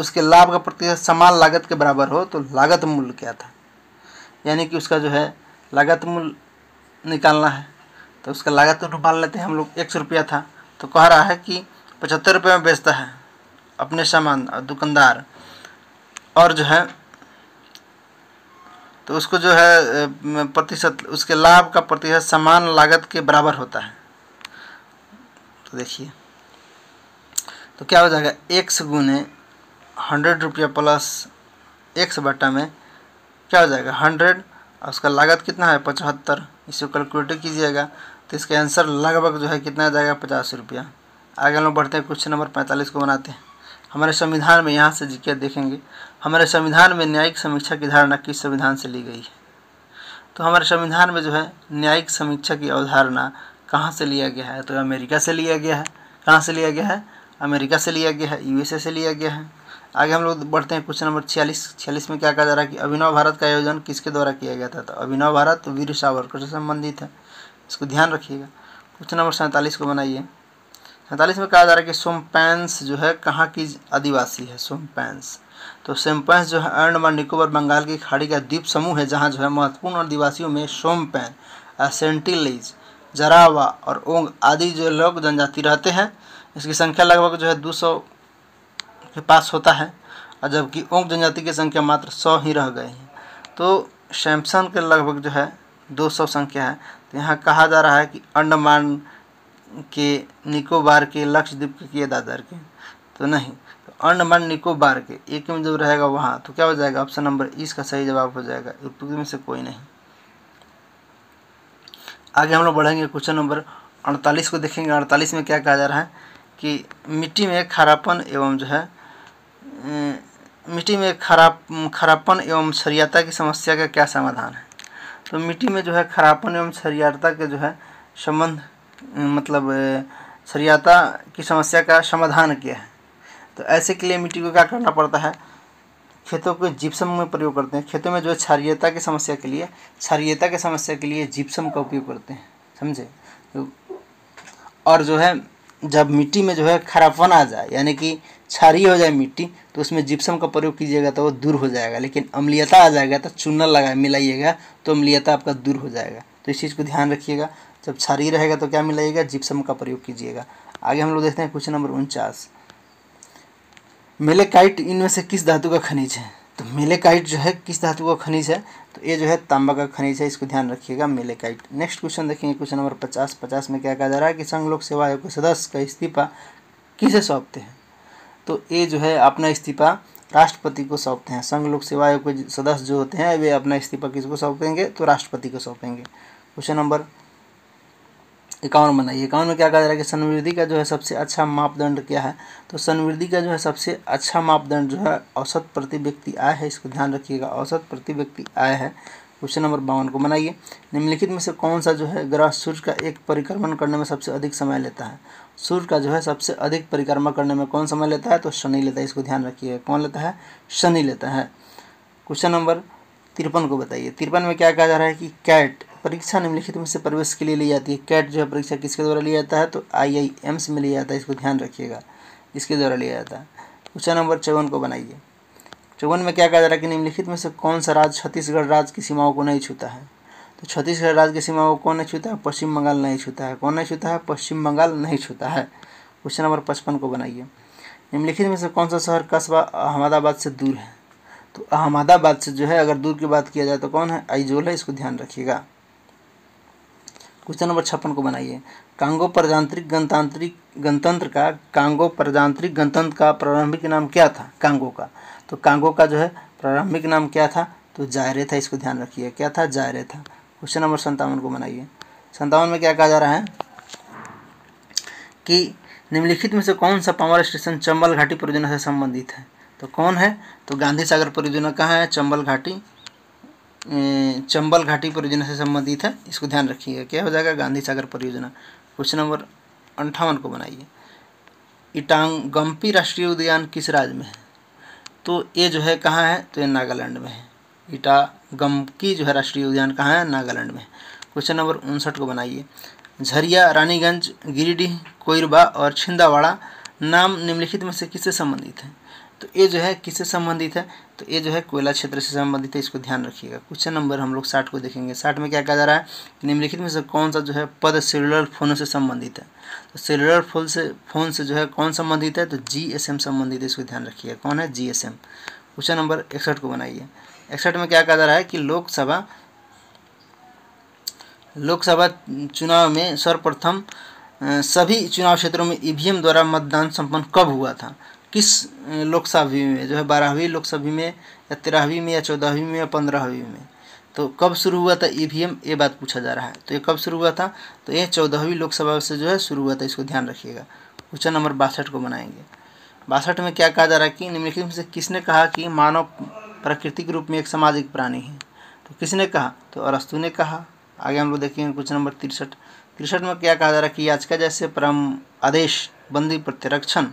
उसके लाभ का प्रतिशत समान लागत के बराबर हो तो लागत मूल्य क्या था यानी कि उसका जो है लागत मूल्य निकालना है तो उसका लागत अनुमान तो लेते हैं हम लोग एक सौ रुपया था तो कह रहा है कि पचहत्तर रुपये में बेचता है अपने सामान दुकानदार और जो है तो उसको जो है प्रतिशत उसके लाभ का प्रतिशत समान लागत के बराबर होता है तो देखिए तो क्या हो जाएगा एक्स गुने हंड्रेड रुपया प्लस एक्स बटा में क्या हो जाएगा हंड्रेड और उसका लागत कितना है पचहत्तर इसको कैलकुलेट कीजिएगा तो इसका आंसर लगभग जो है कितना जाएगा पचास रुपया आगे हम लोग बढ़ते हैं क्वेश्चन नंबर पैंतालीस को बनाते हैं हमारे संविधान में यहाँ से जिक्र देखेंगे हमारे संविधान में न्यायिक समीक्षा की धारणा किस संविधान से ली गई है तो हमारे संविधान में जो है न्यायिक समीक्षा की अवधारणा कहाँ से लिया गया है तो अमेरिका से लिया गया है कहाँ से लिया गया है अमेरिका से लिया गया है यूएसए से लिया गया है आगे हम लोग बढ़ते हैं क्वेश्चन नंबर छियालीस छियालीस में क्या कहा जा रहा है कि अभिनव भारत का आयोजन किसके द्वारा किया गया था तो अभिनव भारत वीर सावरकर से संबंधित है इसको ध्यान रखिएगा क्वेश्चन नंबर सैंतालीस को बनाइए सैंतालीस में कहा जा रहा है कि सोमपैंस जो है कहाँ की आदिवासी है सोमपैंस तो सोमपैंस जो है अंडमान निकोबर बंगाल की खाड़ी का द्वीप समूह है जहाँ जो है महत्वपूर्ण आदिवासियों में सोमपैन सेंटिलइज जरावा और ओंग आदि जो लोग जनजाति रहते हैं इसकी संख्या लगभग जो है दो सौ के पास होता है और जबकि ओंग जनजाति की संख्या मात्र सौ ही रह गए हैं तो सैमसन के लगभग जो है दो सौ संख्या है तो यहाँ कहा जा रहा है कि अंडमान के निकोबार के लक्षद्वीप के दादर के तो नहीं तो अंडमान निकोबार के एक में जब रहेगा वहाँ तो क्या हो जाएगा ऑप्शन नंबर e इसका सही जवाब हो जाएगा उत्तर में से कोई नहीं आगे हम लोग बढ़ेंगे क्वेश्चन नंबर अड़तालीस को देखेंगे अड़तालीस में क्या कहा जा रहा है कि मिट्टी में खरापन एवं जो है मिट्टी में खराब खरापन एवं सरियता की समस्या का क्या समाधान है तो मिट्टी में जो है खरापन एवं सरियता के जो है संबंध मतलब सरियता की समस्या का समाधान क्या है तो ऐसे के लिए मिट्टी को क्या करना पड़ता है खेतों के जिप्सम में प्रयोग करते हैं खेतों में जो है क्षारियता की समस्या के लिए क्षारियता की समस्या के लिए जिप्सम का उपयोग करते हैं समझे तो, और जो है जब मिट्टी में जो है खरापन आ जाए यानी कि क्षारी हो जाए मिट्टी तो उसमें जिप्सम का प्रयोग कीजिएगा तो वो दूर हो जाएगा लेकिन अम्लीयता आ जाएगा तो चूना लगा मिलाइएगा तो अम्लीयता आपका दूर हो जाएगा तो इस चीज़ को ध्यान रखिएगा जब क्षारी रहेगा तो क्या मिलाइएगा जिप्सम का प्रयोग कीजिएगा आगे हम लोग देखते हैं क्वेश्चन नंबर उनचास मेलेकाइट इनमें से किस धातु का खनिज है तो मेलेकाइट जो है किस धातु का खनिज है तो ये जो है तांबा का खनिज है इसको ध्यान रखिएगा मेलेकाइट नेक्स्ट क्वेश्चन देखेंगे क्वेश्चन नंबर पचास पचास में क्या कहा जा रहा है कि संघ लोक सेवा आयोग के सदस्य का इस्तीफा किसे सौंपते हैं तो ये जो है अपना इस्तीफा राष्ट्रपति को सौंपते हैं संघ लोक सेवा आयोग के सदस्य जो होते हैं वे अपना इस्तीफा किसको सौंपेंगे तो राष्ट्रपति को सौंपेंगे क्वेश्चन नंबर इक्यावन बनाइए इक्यावन में क्या कहा जा रहा है कि संवृद्धि का जो है सबसे अच्छा मापदंड क्या है तो संवृद्धि का जो है सबसे अच्छा मापदंड जो है औसत प्रति व्यक्ति आय है इसको ध्यान रखिएगा औसत प्रति व्यक्ति आय है क्वेश्चन नंबर बावन को बनाइए निम्नलिखित में से कौन सा जो है ग्रह सूर्य का एक परिक्रमण करने में सबसे अधिक समय लेता है सूर्य का जो है सबसे अधिक परिक्रमा करने में कौन समय लेता है तो शनि लेता है इसको ध्यान रखिएगा कौन लेता है शनि लेता है क्वेश्चन नंबर तिरपन को बताइए तिरपन में क्या कहा जा रहा है कि कैट परीक्षा निम्नलिखित में से प्रवेश के लिए ली जाती है कैट जो है परीक्षा किसके द्वारा लिया जाता है तो आई आई एम्स में लिया जाता है इसको ध्यान रखिएगा इसके द्वारा लिया जाता है क्वेश्चन नंबर चौवन को बनाइए चौवन में क्या कहा जा रहा है कि निम्नलिखित में से कौन सा राज्य छत्तीसगढ़ राज्य की सीमाओं को नहीं छूता है तो छत्तीसगढ़ राज्य की सीमाओं को कौन नहीं छूता है पश्चिम बंगाल नहीं छूता है कौन नहीं छूता है पश्चिम बंगाल नहीं छूता है क्वेश्चन नंबर पचपन को बनाइए निम्नलिखित में से कौन सा शहर कस्बा अहमदाबाद से दूर है तो अहमदाबाद से जो है अगर दूर की बात किया जाए तो कौन है आइजोल है इसको ध्यान रखिएगा क्वेश्चन तो नंबर छप्पन को बनाइए कांगो प्रजांत्रिक गणतांत्रिक गणतंत्र का कांगो प्रजांत्रिक गणतंत्र का प्रारंभिक नाम क्या था कांगो का तो कांगो का जो है प्रारंभिक नाम क्या था तो जायरे था इसको ध्यान रखिए क्या था जायरे था क्वेश्चन नंबर संतावन को बनाइए संतावन में क्या कहा जा रहा है कि निम्नलिखित में से कौन सा पावर स्टेशन चंबल घाटी परियोजना से संबंधित है तो कौन है तो गांधी सागर परियोजना कहाँ है चंबल घाटी चंबल घाटी परियोजना से संबंधित है इसको ध्यान रखिएगा क्या हो जाएगा गांधी सागर परियोजना क्वेश्चन नंबर अंठावन को बनाइए इटांग गंपी राष्ट्रीय उद्यान किस राज्य में है तो ये जो है कहाँ है तो ये नागालैंड में है इटा गंपकी जो है राष्ट्रीय उद्यान कहाँ है नागालैंड में क्वेश्चन नंबर उनसठ को बनाइए झरिया रानीगंज गिरिडीह कोयरबा और छिंदावाड़ा नाम निम्नलिखित में से किससे संबंधित है तो ये जो है किससे संबंधित है तो ये जो है कोयला क्षेत्र से संबंधित है इसको ध्यान रखिएगा क्वेश्चन नंबर हम लोग साठ को देखेंगे साठ में क्या कहा जा रहा है निम्नलिखित में से कौन सा जो है पद सेलुलर फोन से संबंधित है तो सेलुलर फोन से फोन से जो है कौन संबंधित है तो जी संबंधित है इसको ध्यान रखिएगा कौन है जी क्वेश्चन नंबर इकसठ को बनाइए इकसठ में क्या कहा जा रहा है कि लोकसभा लोकसभा चुनाव में सर्वप्रथम सभी चुनाव क्षेत्रों में ईवीएम द्वारा मतदान संपन्न कब हुआ था किस लोकसभा में जो है बारहवीं लोकसभा में या तेरहवीं में या चौदहवीं में या पंद्रहवीं में तो कब शुरू हुआ था ई ये बात पूछा जा रहा है तो ये कब शुरू हुआ था तो ये चौदहवीं लोकसभा से जो है शुरू हुआ था इसको ध्यान रखिएगा क्वेश्चन नंबर बासठ को बनाएंगे बासठ में क्या कहा जा रहा है कि निम्नलिखित में से किसने कहा कि मानव प्राकृतिक रूप में एक सामाजिक प्राणी है तो किसने कहा तो अरस्तु ने कहा आगे हम लोग देखेंगे क्वेश्चन नंबर तिरसठ तिरसठ में क्या कहा जा रहा है कि याचिका जैसे परम आदेश बंदी प्रतिरक्षण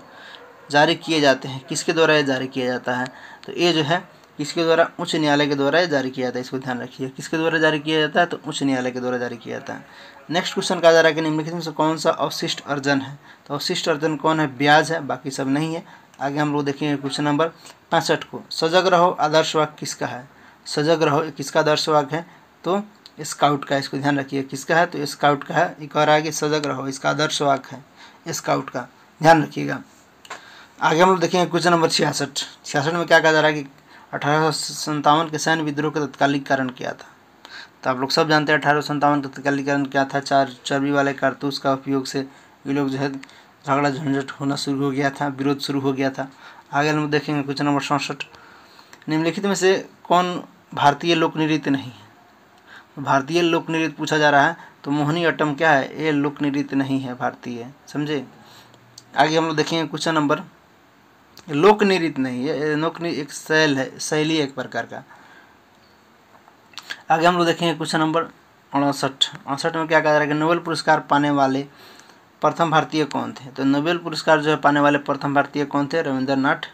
जारी किए जाते हैं किसके द्वारा ये जारी किया जाता है तो ये जो है किसके द्वारा उच्च न्यायालय के द्वारा जारी किया जाता है इसको ध्यान रखिए किसके द्वारा जारी किया जाता है तो उच्च न्यायालय के द्वारा जारी किया जाता है नेक्स्ट क्वेश्चन कहा जा रहा है कि निम्नलिखित में से कौन सा अवशिष्ट अर्जन है तो अवशिष्ट अर्जन कौन है ब्याज है बाकी सब नहीं है आगे हम लोग देखेंगे क्वेश्चन नंबर पैंसठ को सजग रहो आदर्श वाक किसका है सजग रहो किसका आदर्श वाक है तो स्काउट का इसको ध्यान रखिए किसका है तो स्काउट का है एक और आगे सजग रहो इसका आदर्श वाक है स्काउट का ध्यान रखिएगा आगे हम लोग देखेंगे क्वेश्चन नंबर छियासठ छियासठ में क्या कहा जा रहा है कि अठारह सौ के सैन्य विद्रोह का तत्कालिक कारण क्या था तो आप लोग सब जानते हैं अठारह सौ का तत्कालिक कारण क्या था चार चर्बी वाले कारतूस का उपयोग से ये लोग जो है झगड़ा झंझट होना शुरू हो गया था विरोध शुरू हो गया था आगे हम देखेंगे क्वेश्चन नंबर सड़सठ निम्नलिखित में से कौन भारतीय लोक नृत्य नहीं है भारतीय लोक नृत्य पूछा जा रहा है तो मोहनी अट्टम क्या है ये लोक नृत्य नहीं है भारतीय समझे आगे हम लोग देखेंगे क्वेश्चन नंबर लोक निरित नहीं है लोक एक शैल है शैली एक प्रकार का आगे हम लोग देखेंगे क्वेश्चन नंबर अड़सठ अड़सठ में क्या कहा जा रहा है कि नोबेल पुरस्कार पाने वाले प्रथम भारतीय कौन थे तो नोबेल पुरस्कार जो है पाने वाले प्रथम भारतीय कौन थे रविंद्रनाथ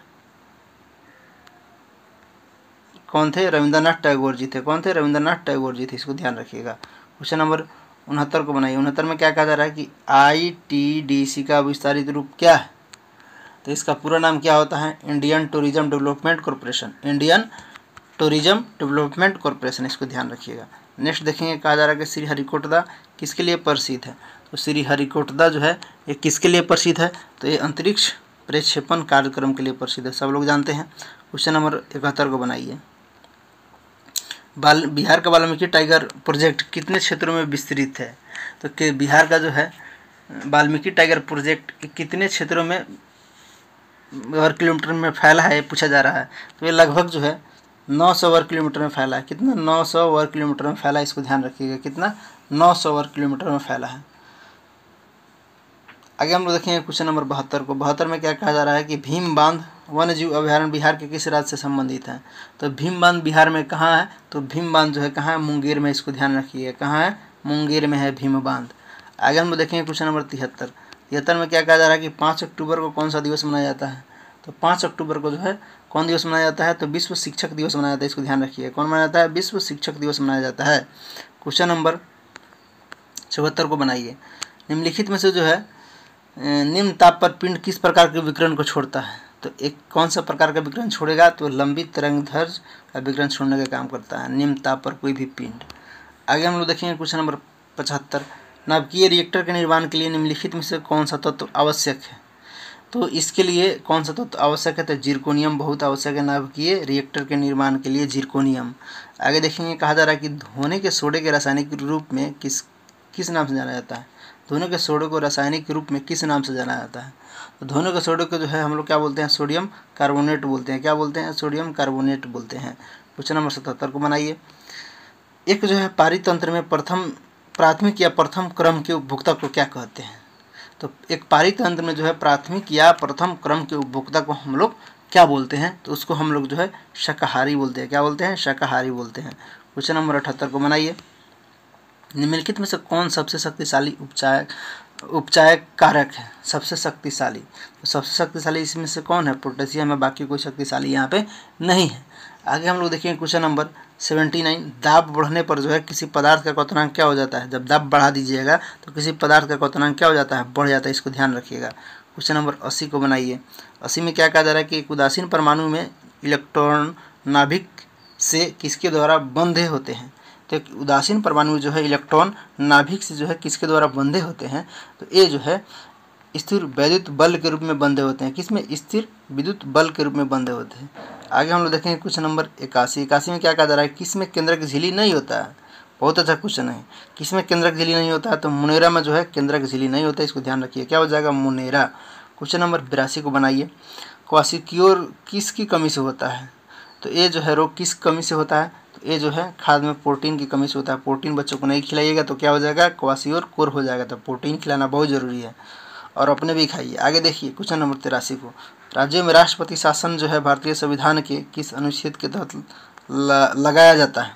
कौन थे रविंद्रनाथ टैगोर जी थे कौन थे रविंद्रनाथ टैगोर जी थे इसको ध्यान रखिएगा क्वेश्चन नंबर उनहत्तर को बनाइए उनहत्तर में क्या कहा जा रहा है कि आई टी डी सी का विस्तारित रूप क्या है तो इसका पूरा नाम क्या होता है Indian tourism development corporation Indian tourism development corporation इसको ध्यान रखिएगा नेक्स्ट देखेंगे कहा जा रहा है कि श्री हरिकोटदा किसके लिए प्रसिद्ध है तो श्री हरिकोटदा जो है ये किसके लिए प्रसिद्ध है तो ये अंतरिक्ष प्रक्षेपण कार्यक्रम के लिए प्रसिद्ध है सब लोग जानते हैं क्वेश्चन नंबर इकहत्तर को बनाइए बाल बिहार का वाल्मीकि टाइगर प्रोजेक्ट कितने क्षेत्रों में विस्तृत है तो बिहार का जो है वाल्मीकि टाइगर प्रोजेक्ट कितने क्षेत्रों में वर्ग किलोमीटर में फैला है ये पूछा जा रहा है तो ये लगभग जो है नौ सौ वर्ग किलोमीटर में फैला है कितना नौ सौ वर्ग किलोमीटर में फैला है इसको ध्यान रखिएगा कितना नौ सौ वर्ग किलोमीटर में फैला है आगे हम लोग देखेंगे क्वेश्चन नंबर बहत्तर को बहत्तर में क्या कहा जा रहा है कि भीम बांध वन्य जीव बिहार के किस राज्य से संबंधित है तो भीम बांध बिहार में कहाँ है तो भीम बांध जो है कहाँ है मुंगेर में इसको ध्यान रखिएगा कहाँ है मुंगेर में है भीम बांध आगे हम लोग देखेंगे क्वेश्चन नंबर तिहत्तर यतन में क्या कहा जा रहा है कि पाँच अक्टूबर को कौन सा दिवस मनाया जाता है तो पाँच अक्टूबर को जो है कौन दिवस मनाया जाता है तो विश्व शिक्षक दिवस मनाया जाता है इसको ध्यान रखिए कौन मनाया जाता है विश्व शिक्षक दिवस मनाया जाता है क्वेश्चन नंबर चौहत्तर को बनाइए निम्नलिखित में से जो है निम्न ताप पर पिंड किस प्रकार के विकरण को छोड़ता है तो एक कौन सा प्रकार का विकरण छोड़ेगा तो लंबी तरंग धर्ज का विकरण छोड़ने का काम करता है निम्न ताप पर कोई भी पिंड आगे हम लोग देखेंगे क्वेश्चन नंबर पचहत्तर नाभिकीय रिएक्टर के निर्माण के लिए निम्नलिखित में से कौन सा तत्व आवश्यक है तो इसके लिए कौन सा तत्व आवश्यक है तो जिरकोनियम बहुत आवश्यक है नाभिकीय रिएक्टर के निर्माण के लिए जिरकोनियम आगे देखेंगे कहा जा रहा है कि धोने के सोडे के रासायनिक रूप में किस किस नाम से जाना जाता है धोने के सोडे को रासायनिक रूप में किस नाम से जाना जाता है तो धोने के सोडे को जो है हम लोग क्या बोलते हैं सोडियम कार्बोनेट बोलते हैं क्या बोलते हैं सोडियम कार्बोनेट बोलते हैं क्वेश्चन नंबर सतहत्तर को बनाइए एक जो है पारितंत्र में प्रथम प्राथमिक या प्रथम क्रम के उपभोक्ता को क्या कहते हैं तो एक पारितंत्र में जो है प्राथमिक या प्रथम क्रम के उपभोक्ता को हम लोग क्या बोलते हैं तो उसको हम लोग जो है शाकाहारी बोलते हैं क्या बोलते हैं शाकाहारी बोलते हैं क्वेश्चन नंबर अठहत्तर को बनाइए निम्नलिखित में से कौन सबसे शक्तिशाली उपचायक उपचायक कारक है सबसे शक्तिशाली तो सबसे शक्तिशाली इसमें से कौन है पोटेशियम है बाकी कोई शक्तिशाली यहाँ पे नहीं है आगे हम लोग देखेंगे क्वेश्चन नंबर सेवेंटी नाइन दाब बढ़ने पर जो है किसी पदार्थ का क्वतनांक क्या हो जाता है जब दाब बढ़ा दीजिएगा तो किसी पदार्थ का क्वतनांक क्या हो जाता है बढ़ जाता है इसको ध्यान रखिएगा क्वेश्चन नंबर अस्सी को बनाइए अस्सी में क्या कहा जा रहा है कि एक उदासीन परमाणु में इलेक्ट्रॉन नाभिक से किसके द्वारा बंधे होते हैं तो उदासीन परमाणु जो है इलेक्ट्रॉन नाभिक से जो है किसके द्वारा बंधे होते हैं तो ये जो है स्थिर वैद्युत बल के रूप में बंधे होते हैं किसमें स्थिर विद्युत बल के रूप में बंधे होते हैं आगे हम लोग देखेंगे क्वेश्चन नंबर इक्यासी इक्यासी में क्या कहा जा रहा है किसमें केंद्रक झिली नहीं होता है बहुत अच्छा क्वेश्चन है किसमें केंद्रक झिली नहीं होता है तो मुनेरा में जो है केंद्रक झिली नहीं होता इसको ध्यान रखिए क्या हो जाएगा मुनेरा क्वेश्चन नंबर बिरासी को बनाइए क्वासिक्योर किस की कमी से होता है तो ये जो है रोग किस कमी से होता है तो ये जो है खाद में प्रोटीन की कमी से होता है प्रोटीन बच्चों को नहीं खिलाइएगा तो क्या हो जाएगा और कोर हो जाएगा तो प्रोटीन खिलाना बहुत ज़रूरी है और अपने भी खाइए आगे देखिए क्वेश्चन नंबर तिरासी को राज्य में राष्ट्रपति शासन जो है भारतीय संविधान के किस अनुच्छेद के तहत लगाया जाता है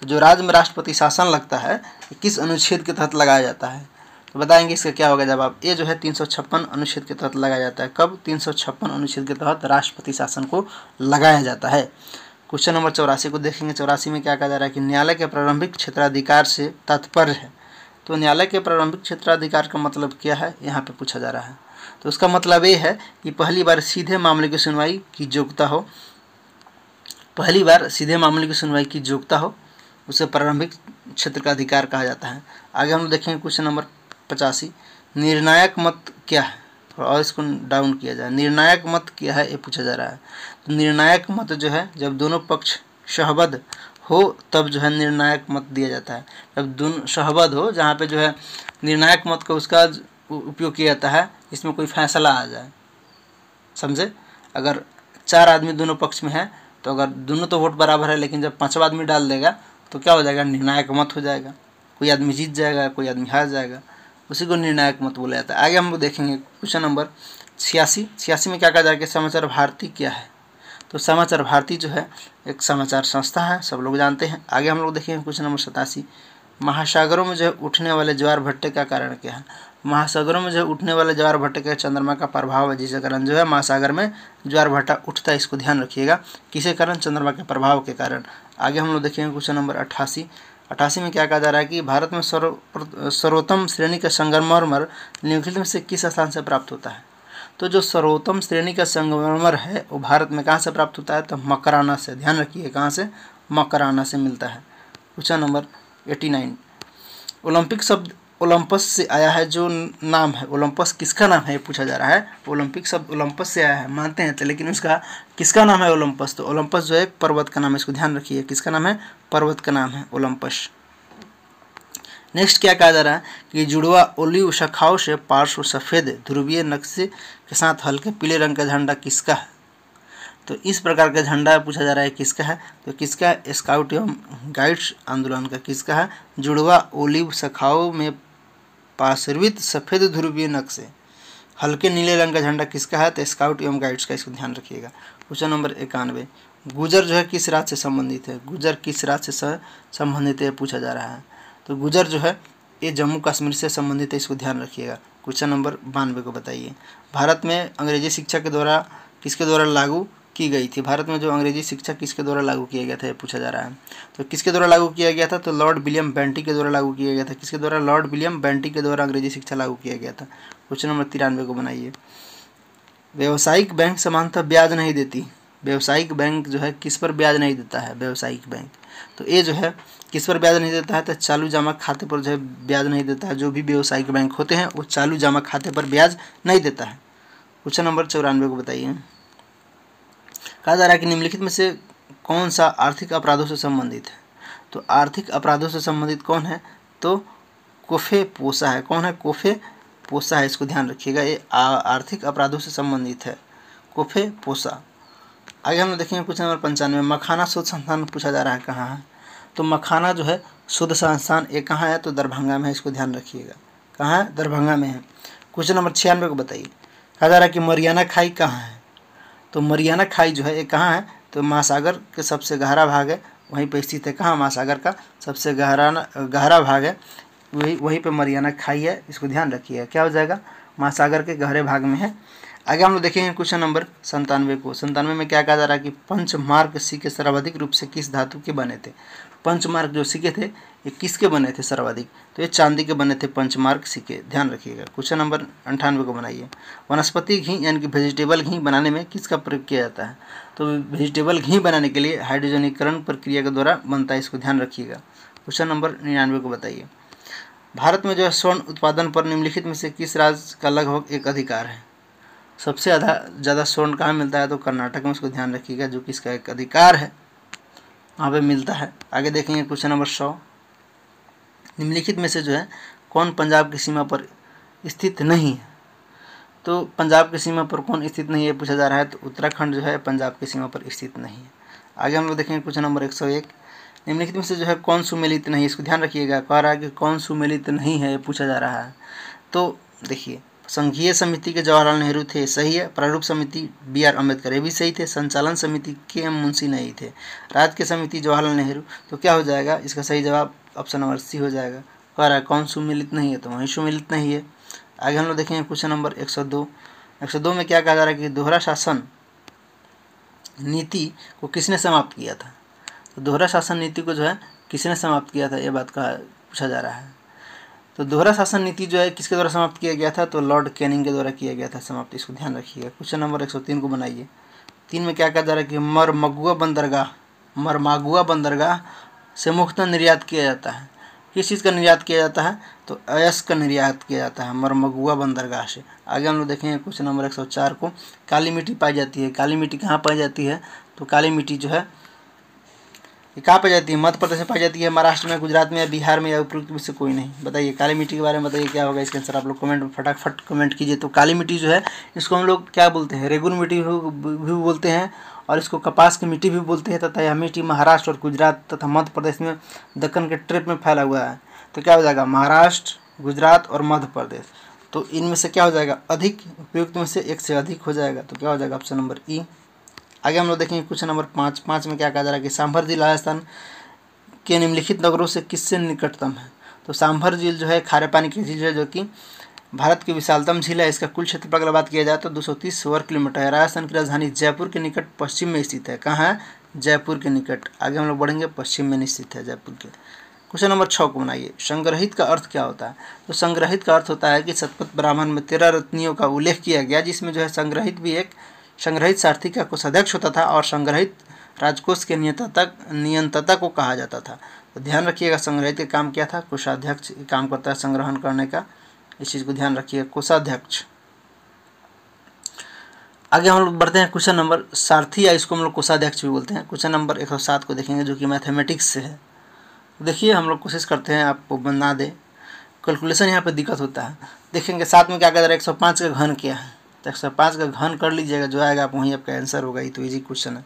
तो जो राज्य में राष्ट्रपति शासन लगता है किस अनुच्छेद के तहत लगाया जाता है तो बताएंगे इसका क्या होगा जवाब ये जो है तीन अनुच्छेद के तहत लगाया जाता है कब तीन अनुच्छेद के तहत राष्ट्रपति शासन को लगाया जाता है क्वेश्चन नंबर चौरासी को देखेंगे चौरासी में क्या कहा जा रहा है कि न्यायालय के प्रारंभिक क्षेत्राधिकार से तात्पर्य है तो न्यायालय के प्रारंभिक क्षेत्राधिकार का मतलब क्या है यहाँ पे पूछा जा रहा है तो उसका मतलब ये है कि पहली बार सीधे मामले की सुनवाई की योग्यता हो पहली बार सीधे मामले की सुनवाई की योग्यता हो उसे प्रारंभिक क्षेत्र का अधिकार कहा जाता है आगे हम देखेंगे क्वेश्चन नंबर पचासी निर्णायक मत क्या है और इसको डाउन किया जाए निर्णायक मत क्या है ये पूछा जा रहा है तो निर्णायक मत जो है जब दोनों पक्ष सहबद्ध हो तब जो है निर्णायक मत दिया जाता है जब दोनों शहबद हो जहाँ पे जो है निर्णायक मत का उसका उपयोग किया जाता है इसमें कोई फैसला आ जाए समझे अगर चार आदमी दोनों पक्ष में है तो अगर दोनों तो वोट बराबर है लेकिन जब पाँचवा आदमी डाल देगा तो क्या हो जाएगा निर्णायक मत हो जाएगा कोई आदमी जीत जाएगा कोई आदमी हार जाएगा उसी को निर्णायक मत बोला जाता है आगे हम लोग देखेंगे क्वेश्चन नंबर छियासी छियासी में क्या कहा जाएगा समाचार भारती क्या है तो समाचार भारती जो है एक समाचार संस्था है सब लोग जानते हैं आगे हम लोग देखेंगे क्वेश्चन नंबर सतासी महासागरों में जो है उठने वाले ज्वार भट्टे का कारण क्या है महासागरों में जो है उठने वाले ज्वार भट्टे का चंद्रमा का प्रभाव है जिसके कारण जो है महासागर में ज्वार भट्टा उठता है इसको ध्यान रखिएगा किसे कारण चंद्रमा के प्रभाव के कारण आगे हम लोग देखेंगे क्वेश्चन नंबर अट्ठासी अट्ठासी में क्या कहा जा रहा है कि भारत में सर्व सर्वोत्तम श्रेणी का संगमरमर निम्नलिखित में से किस स्थान से प्राप्त होता है तो जो सर्वोत्तम श्रेणी का संगमरमर है वो भारत में कहाँ से प्राप्त होता है तो मकराना से ध्यान रखिए कहाँ से मकराना से मिलता है question number eighty nine olympic शब्द ओलंपस से आया है जो नाम है ओलंपस किसका नाम है ये पूछा जा रहा है ओलंपिक शब्द ओलंपस से आया है मानते हैं तो लेकिन उसका किसका नाम है ओलंपस तो ओलंपस जो है पर्वत का नाम है इसको ध्यान रखिए किसका नाम है पर्वत का नाम है ओलंपस नेक्स्ट क्या कहा जा रहा है कि जुड़वा ओलिव शाखाओं से पार्श्व सफ़ेद ध्रुवीय नक्शे के साथ हल्के पीले रंग का झंडा किसका है तो इस प्रकार का झंडा पूछा जा रहा है किसका है तो किसका स्काउट एवं गाइड्स आंदोलन का किसका है जुड़वा ओलिव सखाओ में पार्श्वित सफ़ेद ध्रुवीय नक्शे हल्के नीले रंग का झंडा किसका है तो स्काउट एवं गाइड्स का इसको ध्यान रखिएगा क्वेश्चन नंबर इक्यानवे गुजर जो है किस राज्य से संबंधित है गुजर किस राज्य से संबंधित है पूछा जा रहा है तो गुजर जो है ये जम्मू कश्मीर से संबंधित है इसको ध्यान रखिएगा क्वेश्चन नंबर बानवे को बताइए भारत में अंग्रेजी शिक्षा के द्वारा किसके द्वारा लागू की गई थी भारत में जो अंग्रेजी शिक्षा किसके द्वारा लागू किया गया था यह पूछा जा रहा है तो किसके द्वारा लागू किया गया था तो लॉर्ड विलियम बेंटी के द्वारा लागू किया गया था किसके द्वारा लॉर्ड विलियम बेंटी के द्वारा अंग्रेजी शिक्षा लागू किया गया था क्वेश्चन नंबर तिरानवे को बनाइए व्यावसायिक बैंक समानता ब्याज नहीं देती व्यावसायिक बैंक जो है किस पर ब्याज नहीं देता है व्यावसायिक बैंक तो ये जो है किस पर ब्याज नहीं देता है तो चालू जमा खाते पर जो है ब्याज नहीं देता है जो भी व्यवसायिक बैंक होते हैं वो चालू जमा खाते पर ब्याज नहीं देता है क्वेश्चन नंबर चौरानवे को बताइए कहा जा रहा है कि निम्नलिखित में से कौन सा आर्थिक अपराधों से संबंधित है तो आर्थिक अपराधों से संबंधित कौन है तो कोफे पोसा है कौन है कोफे पोसा है इसको ध्यान रखिएगा ये आर्थिक अपराधों से संबंधित है कोफे पोसा आगे हम देखेंगे क्वेश्चन नंबर पंचानवे मखाना शोध संस्थान पूछा जा रहा है कहाँ है तो मखाना जो है शुद्ध संस्थान ये कहाँ है तो दरभंगा में है इसको ध्यान रखिएगा कहाँ है दरभंगा में है क्वेश्चन नंबर छियानवे को बताइए कहा जा रहा है कि मरियाना खाई कहाँ है तो मरियाना खाई जो है ये कहाँ है तो महासागर के सबसे गहरा भाग है वहीं पर स्थित है कहाँ महासागर का सबसे गहरा गहरा भाग है वही वहीं पर मरियाना खाई है इसको ध्यान रखिएगा क्या हो जाएगा महासागर के गहरे भाग में है आगे हम लोग देखेंगे क्वेश्चन नंबर संतानवे को संतानवे में क्या कहा जा रहा है कि पंच मार्ग सी के सर्वाधिक रूप से किस धातु के बने थे पंचमार्ग जो सिक्के थे ये किसके बने थे सर्वाधिक तो ये चांदी के बने थे पंचमार्ग सिक्के ध्यान रखिएगा क्वेश्चन नंबर अंठानवे को बनाइए वनस्पति घी यानी कि वेजिटेबल घी बनाने में किसका प्रयोग किया जाता है तो वेजिटेबल घी बनाने के लिए हाइड्रोजनीकरण प्रक्रिया के द्वारा बनता है इसको ध्यान रखिएगा क्वेश्चन नंबर निन्यानवे को बताइए भारत में जो है स्वर्ण उत्पादन पर निम्नलिखित में से किस राज्य का लगभग एक अधिकार है सबसे ज़्यादा स्वर्ण कहाँ मिलता है तो कर्नाटक में उसको ध्यान रखिएगा जो कि इसका एक अधिकार है वहाँ पे मिलता है आगे देखेंगे क्वेश्चन नंबर सौ निम्नलिखित में से जो है कौन पंजाब की सीमा पर स्थित नहीं है तो पंजाब की सीमा पर कौन स्थित नहीं है पूछा जा रहा है तो उत्तराखंड जो है पंजाब की सीमा पर स्थित नहीं है आगे हम लोग देखेंगे क्वेश्चन नंबर एक सौ एक निम्नलिखित में से जो है कौन सुमेलित नहीं इसको ध्यान रखिएगा कह रहा है कि कौन सुमेलित नहीं है पूछा जा रहा है तो देखिए संघीय समिति के जवाहरलाल नेहरू थे सही है प्रारूप समिति बी आर अम्बेडकर ये भी सही थे संचालन समिति के एम मुंशी नहीं थे राज्य की समिति जवाहरलाल नेहरू तो क्या हो जाएगा इसका सही जवाब ऑप्शन नंबर सी हो जाएगा कह रहा है कौन सुमिलित नहीं है तो वहीं सुमिलित नहीं है आगे हम लोग देखेंगे क्वेश्चन नंबर एक सौ दो एक सौ दो में क्या कहा जा रहा है कि दोहरा शासन नीति को किसने समाप्त किया था तो दोहरा शासन नीति को जो है किसने समाप्त किया था ये बात कहा पूछा जा रहा है तो दोहरा शासन नीति जो है किसके द्वारा समाप्त किया गया था तो लॉर्ड कैनिंग के द्वारा किया गया था समाप्त इसको ध्यान रखिएगा क्वेश्चन नंबर तीन को बनाइए तीन में क्या कहा जा रहा है कि मरमगुआ बंदरगाह मरमागुआ बंदरगाह से मुख्यतः निर्यात किया जाता है किस चीज़ का निर्यात किया जाता है तो अयस का निर्यात किया जाता है मरमगुआ बंदरगाह से आगे हम लोग देखेंगे क्वेश्चन नंबर 104 को काली मिट्टी पाई जाती है काली मिट्टी कहाँ पाई जाती है तो काली मिट्टी जो है ये कहाँ पाई जाती है मध्य प्रदेश में पाई जाती है महाराष्ट्र में गुजरात में या बिहार में या उपयुक्त में से कोई नहीं बताइए काली मिट्टी के बारे में बताइए क्या होगा इसके आंसर आप लोग कमेंट फटाफट कमेंट कीजिए तो काली मिट्टी जो है इसको हम लोग क्या बोलते हैं रेगुल मिट्टी भी बोलते हैं और इसको कपास की मिट्टी भी बोलते हैं तथा यह मिट्टी महाराष्ट्र और गुजरात तथा मध्य प्रदेश में दक्कन के ट्रिप में फैला हुआ है तो क्या हो जाएगा महाराष्ट्र गुजरात और मध्य प्रदेश तो इनमें से क्या हो जाएगा अधिक उपयुक्त में से एक से अधिक हो जाएगा तो क्या हो जाएगा ऑप्शन नंबर ई आगे हम लोग देखेंगे क्वेश्चन नंबर पाँच पाँच में क्या कहा जा रहा है कि सांभर झील राजस्थान के निम्नलिखित नगरों से किससे निकटतम है तो सांभर झील जो है खारे पानी की झील है जो कि भारत की विशालतम झील है इसका कुल क्षेत्रफल अगर बात किया जाए तो 230 वर्ग किलोमीटर है राजस्थान की राजधानी जयपुर के निकट पश्चिम में स्थित है कहाँ है जयपुर के निकट आगे हम लोग बढ़ेंगे पश्चिम में स्थित है जयपुर के क्वेश्चन नंबर छः को बनाइए संग्रहित का अर्थ क्या होता है तो संग्रहित का अर्थ होता है कि सतपथ ब्राह्मण में तेरह रत्नियों का उल्लेख किया गया जिसमें जो है संग्रहित भी एक संग्रहित सारथी का कोष अध्यक्ष होता था और संग्रहित राजकोष के नियंत्रता नियंत्रता को कहा जाता था तो ध्यान रखिएगा संग्रहित का काम क्या था कोषाध्यक्ष काम करता है संग्रहण करने का इस चीज़ को ध्यान रखिएगा कोषाध्यक्ष आगे हम लोग बढ़ते हैं क्वेश्चन नंबर सारथी या इसको हम लोग कोषाध्यक्ष भी बोलते हैं क्वेश्चन नंबर एक सौ सात को देखेंगे जो कि मैथमेटिक्स से है देखिए हम लोग कोशिश करते हैं आपको बना दें कैलकुलेशन यहाँ पे दिक्कत होता है देखेंगे साथ में क्या कहता है एक सौ पाँच का घन क्या है तो एक सौ पाँच का घन कर लीजिएगा जो आएगा आप वहीं आपका आंसर होगा ये तो ईजी क्वेश्चन है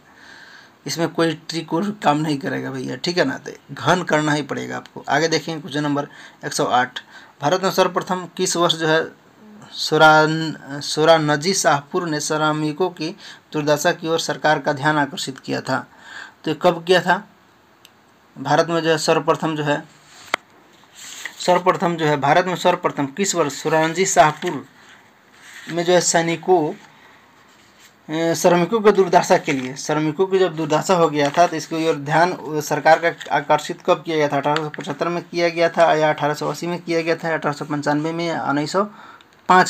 इसमें कोई ट्रिक और काम नहीं करेगा भैया ठीक है ना तो घन करना ही पड़ेगा आपको आगे देखेंगे क्वेश्चन नंबर 108 भारत में सर्वप्रथम किस वर्ष जो है सोरा नजी शाहपुर ने श्रमिकों की दुर्दशा की ओर सरकार का ध्यान आकर्षित किया था तो कब किया था भारत में जो है सर्वप्रथम जो है सर्वप्रथम जो है भारत में सर्वप्रथम किस वर्ष सुरानजी शाहपुर में जो है सैनिकों श्रमिकों के दुर्दशा के लिए श्रमिकों की जब दुर्दशा हो गया था तो इसकी ओर ध्यान सरकार का आकर्षित कब किया गया था अठारह में किया गया था या अठारह में किया गया था अठारह में या उन्नीस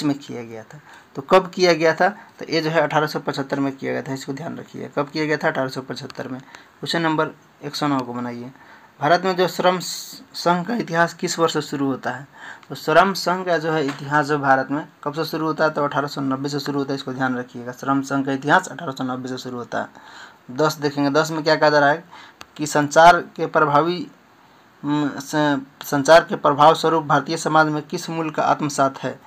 में किया गया था तो कब किया गया था तो ये जो है अठारह में किया गया था इसको ध्यान रखिए कब किया गया था अठारह में क्वेश्चन नंबर एक को बनाइए भारत में जो श्रम संघ का इतिहास किस वर्ष से शुरू होता है तो श्रम संघ का जो है इतिहास जो भारत में कब से शुरू होता है तो 1890 से शुरू होता है इसको ध्यान रखिएगा श्रम संघ का इतिहास 1890 से शुरू होता है दस देखेंगे दस में क्या कहा जा रहा है कि संचार के प्रभावी संचार के प्रभाव स्वरूप भारतीय समाज में किस मूल का आत्मसात है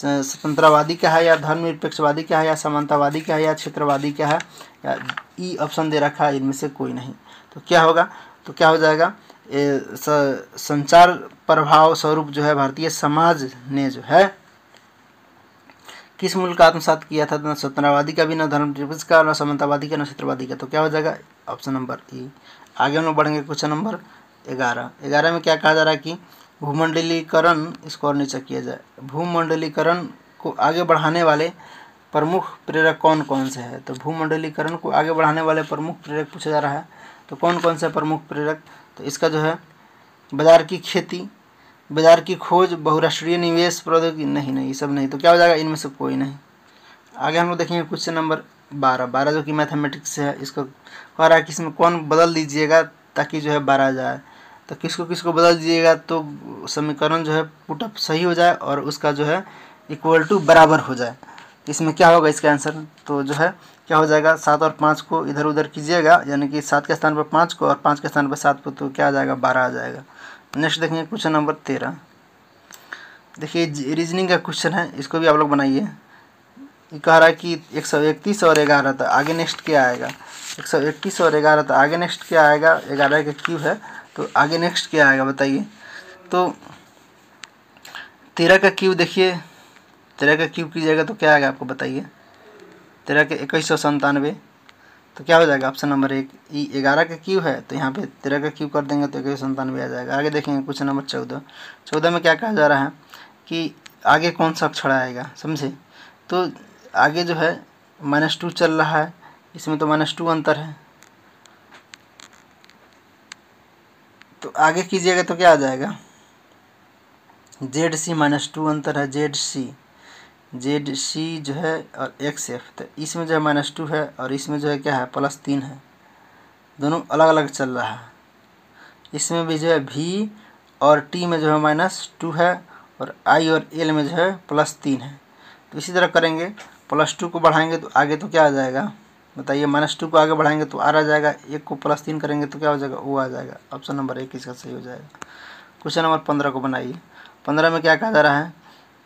स्वतंत्रवादी का है या धर्मनिरपेक्षवादी का है या समानतावादी का है या क्षेत्रवादी का है या ई ऑप्शन दे रखा है इनमें से कोई नहीं तो क्या होगा तो क्या हो जाएगा ए, स, संचार प्रभाव स्वरूप जो है भारतीय समाज ने जो है किस मूल का आत्मसात किया था न स्वतंत्रवादी का भी न धर्म निरपेक्ष का न समतावादी का न क्षेत्रवादी का तो क्या हो जाएगा ऑप्शन नंबर ई आगे हम लोग बढ़ेंगे क्वेश्चन नंबर ग्यारह ग्यारह में क्या कहा जा रहा है कि भूमंडलीकरण इसको और नीचे किया जाए भूमंडलीकरण को आगे बढ़ाने वाले प्रमुख प्रेरक कौन कौन से हैं तो भूमंडलीकरण को आगे बढ़ाने वाले प्रमुख प्रेरक पूछा जा रहा है तो कौन कौन से प्रमुख प्रेरक तो इसका जो है बाजार की खेती बाजार की खोज बहुराष्ट्रीय निवेश प्रौद्योगिकी नहीं नहीं ये सब नहीं तो क्या हो जाएगा इनमें से कोई नहीं आगे हम लोग देखेंगे क्वेश्चन नंबर बारह बारह जो कि मैथमेटिक्स है इसको कह रहा है कि इसमें कौन बदल दीजिएगा ताकि जो है बारह आ जाए तो किसको किसको बदल दीजिएगा तो समीकरण जो है पुटअप सही हो जाए और उसका जो है इक्वल टू बराबर हो जाए इसमें क्या होगा इसका आंसर तो जो है क्या हो जाएगा सात और पाँच को इधर उधर कीजिएगा यानी कि सात के स्थान पर पाँच को और पाँच के स्थान पर सात को तो क्या आ जाएगा बारह आ जाएगा नेक्स्ट देखेंगे क्वेश्चन नंबर तेरह देखिए रीजनिंग का क्वेश्चन है इसको भी आप लोग बनाइए ये कह रहा है कि एक सौ इकतीस और ग्यारह था आगे नेक्स्ट क्या आएगा एक सौ इकतीस और ग्यारह था आगे नेक्स्ट क्या आएगा ग्यारह का क्यूब है तो आगे नेक्स्ट क्या आएगा बताइए तो तेरह का क्यूब देखिए तेरह का क्यूब कीजिएगा तो क्या आएगा आपको बताइए तेरह के इक्कीस सौ संतानवे तो क्या हो जाएगा ऑप्शन नंबर एक ई ग्यारह का क्यू है तो यहाँ पे तेरह का क्यू कर देंगे तो एक संतानवे आ जाएगा आगे देखेंगे क्वेश्चन नंबर चौदह चौदह में क्या कहा जा रहा है कि आगे कौन सा अक्षर आएगा समझे तो आगे जो है माइनस टू चल रहा है इसमें तो माइनस टू अंतर है तो आगे कीजिएगा तो क्या आ जाएगा जेड सी माइनस टू अंतर है जेड सी जेड सी जो है और एक्स एफ तो इसमें जो है माइनस टू है और इसमें जो है क्या है प्लस तीन है दोनों अलग अलग चल रहा है इसमें भी जो है भी और टी में जो है माइनस टू है और आई और एल में जो है प्लस तीन है तो इसी तरह करेंगे प्लस टू को बढ़ाएंगे तो आगे तो क्या आ जाएगा बताइए माइनस टू को आगे बढ़ाएंगे तो आर आ जाएगा एक को प्लस तीन करेंगे तो क्या हो जाएगा वो आ जाएगा ऑप्शन नंबर एक इसका सही हो जाएगा क्वेश्चन नंबर पंद्रह को बनाइए पंद्रह में क्या कहा जा रहा है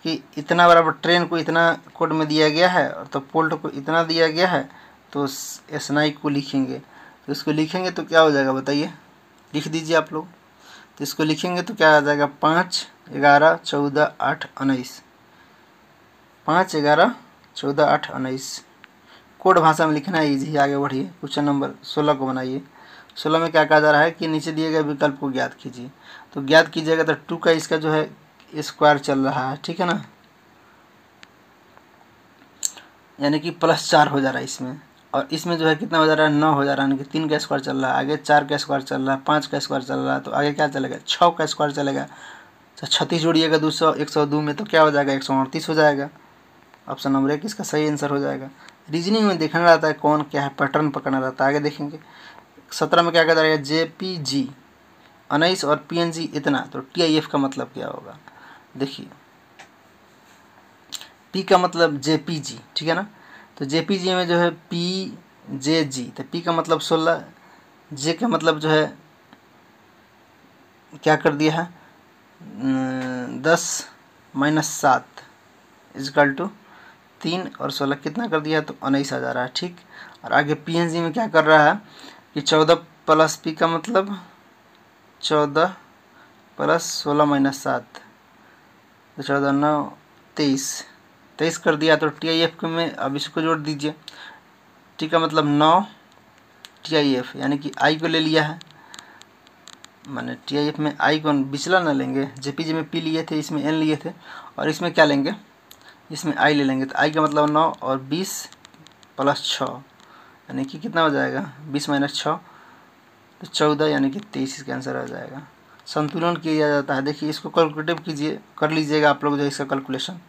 कि इतना बराबर ट्रेन को इतना कोड में दिया गया है और तो पोल्ट को इतना दिया गया है तो एस को लिखेंगे तो इसको लिखेंगे तो क्या हो जाएगा बताइए लिख दीजिए आप लोग तो इसको लिखेंगे तो क्या आ जाएगा पाँच ग्यारह चौदह आठ उन्नीस पाँच ग्यारह चौदह आठ उन्नीस कोड भाषा में लिखना है इजी आगे बढ़िए क्वेश्चन नंबर सोलह को बनाइए सोलह में क्या कहा जा रहा है कि नीचे दिए गए विकल्प को ज्ञात कीजिए तो ज्ञात कीजिएगा तो टू का इसका जो है स्क्वायर चल रहा है ठीक है ना यानी कि प्लस चार हो जा रहा है इसमें और इसमें जो है कितना हो जा रहा है नौ हो जा रहा है यानी कि तीन का स्क्वायर चल रहा है आगे चार का स्क्वायर चल रहा है पाँच का स्क्वायर चल रहा है तो आगे क्या चलेगा छः का स्क्वायर चलेगा तो छत्तीस जोड़िएगा दो सौ एक सौ दो में तो क्या हो जाएगा एक सौ अड़तीस हो जाएगा ऑप्शन नंबर एक इसका सही आंसर हो जाएगा रीजनिंग में देखना रहता है कौन क्या है पैटर्न पकड़ना रहता है आगे देखेंगे सत्रह में क्या कहता है जे पी जी अनाइस और पी एन जी इतना तो टी आई एफ का मतलब क्या होगा देखिए पी का मतलब जे पी जी ठीक है ना तो जे पी जी में जो है पी जे जी तो पी का मतलब सोलह जे का मतलब जो है क्या कर दिया है दस माइनस सात इजकल टू तीन और सोलह कितना कर दिया है तो उन्नीस आ जा रहा है ठीक और आगे पी एन जी में क्या कर रहा है कि चौदह प्लस पी का मतलब चौदह प्लस सोलह माइनस सात चौदह नौ तेईस तेईस कर दिया तो टी आई एफ में अब इसको जोड़ दीजिए टी का मतलब नौ टी आई एफ यानी कि आई को ले लिया है मैंने टी आई एफ में आई को बिचला ना लेंगे जे में पी लिए थे इसमें एन लिए थे और इसमें क्या लेंगे इसमें आई ले लेंगे तो आई का मतलब नौ और बीस प्लस छः यानी कि कितना हो जाएगा बीस माइनस छः तो चौदह यानी कि तेईस इसका आंसर हो जाएगा संतुलन किया जाता है देखिए इसको कैलकुलेटिव कीजिए कर लीजिएगा आप लोग जो इसका कैलकुलेशन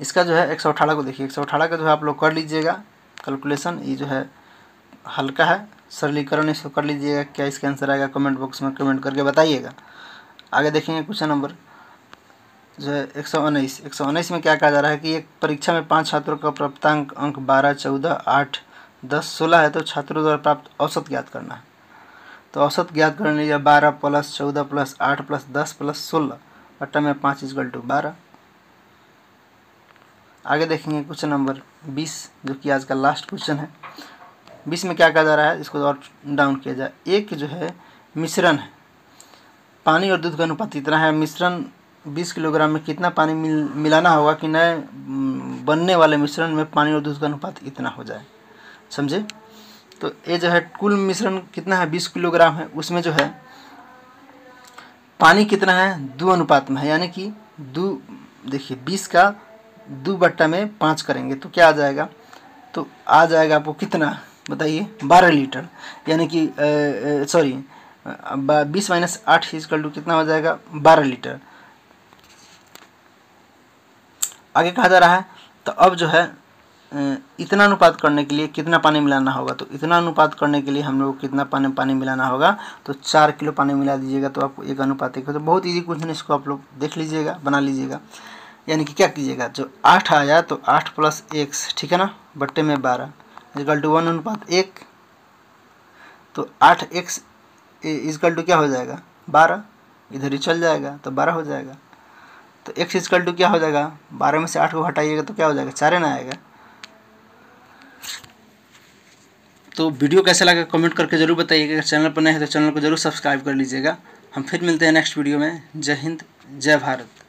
इसका जो है एक सौ अठारह को देखिए एक सौ अठारह का जो है आप लोग कर लीजिएगा कैलकुलेशन ये जो है हल्का है सरलीकरण इसको कर लीजिएगा क्या इसका आंसर आएगा कमेंट बॉक्स में कमेंट करके बताइएगा आगे देखेंगे क्वेश्चन नंबर जो है एक सौ उन्नीस एक सौ उन्नीस में क्या कहा जा रहा है कि एक परीक्षा में पाँच छात्रों का प्राप्तांक अंक बारह चौदह आठ दस सोलह है तो छात्रों द्वारा प्राप्त औसत ज्ञात करना है तो औसत ज्ञात कर लीजिए बारह प्लस चौदह प्लस आठ प्लस दस प्लस सोलह अट्टा में पाँच इजगल टू बारह आगे देखेंगे क्वेश्चन नंबर बीस जो कि आज का लास्ट क्वेश्चन है बीस में क्या कहा जा रहा है इसको तो और डाउन किया जाए एक जो है मिश्रण है पानी और दूध का अनुपात इतना है मिश्रण बीस किलोग्राम में कितना पानी मिल मिलाना होगा कि नए बनने वाले मिश्रण में पानी और दूध का अनुपात इतना हो जाए समझे तो ये जो है कुल मिश्रण कितना है बीस किलोग्राम है उसमें जो है पानी कितना है दो अनुपात में है यानी कि दो देखिए बीस का दो बट्टा में पाँच करेंगे तो क्या आ जाएगा तो आ जाएगा आपको कितना बताइए बारह लीटर यानी कि सॉरी बीस माइनस आठ इजकल टू कितना हो जाएगा बारह लीटर आगे कहा जा रहा है तो अब जो है इतना अनुपात करने के लिए कितना पानी मिलाना होगा तो इतना अनुपात करने के लिए हम लोग कितना पानी पानी मिलाना होगा तो चार किलो पानी मिला दीजिएगा तो आपको एक अनुपात एक तो बहुत ईजी क्वेश्चन इसको आप लोग देख लीजिएगा बना लीजिएगा यानी कि क्या कीजिएगा जो आठ आया तो आठ प्लस एक्स ठीक है ना बट्टे में बारह इजकल टू वन अनुपात एक तो आठ एक्स इजकल टू क्या हो जाएगा बारह इधर ही चल जाएगा तो बारह हो जाएगा तो एक्स इजकल टू क्या हो जाएगा बारह में से आठ को हटाइएगा तो क्या हो जाएगा चार ना आएगा तो वीडियो कैसा लगा कमेंट करके ज़रूर बताइएगा चैनल पर नए हैं तो चैनल को ज़रूर सब्सक्राइब कर लीजिएगा हम फिर मिलते हैं नेक्स्ट वीडियो में जय हिंद जय भारत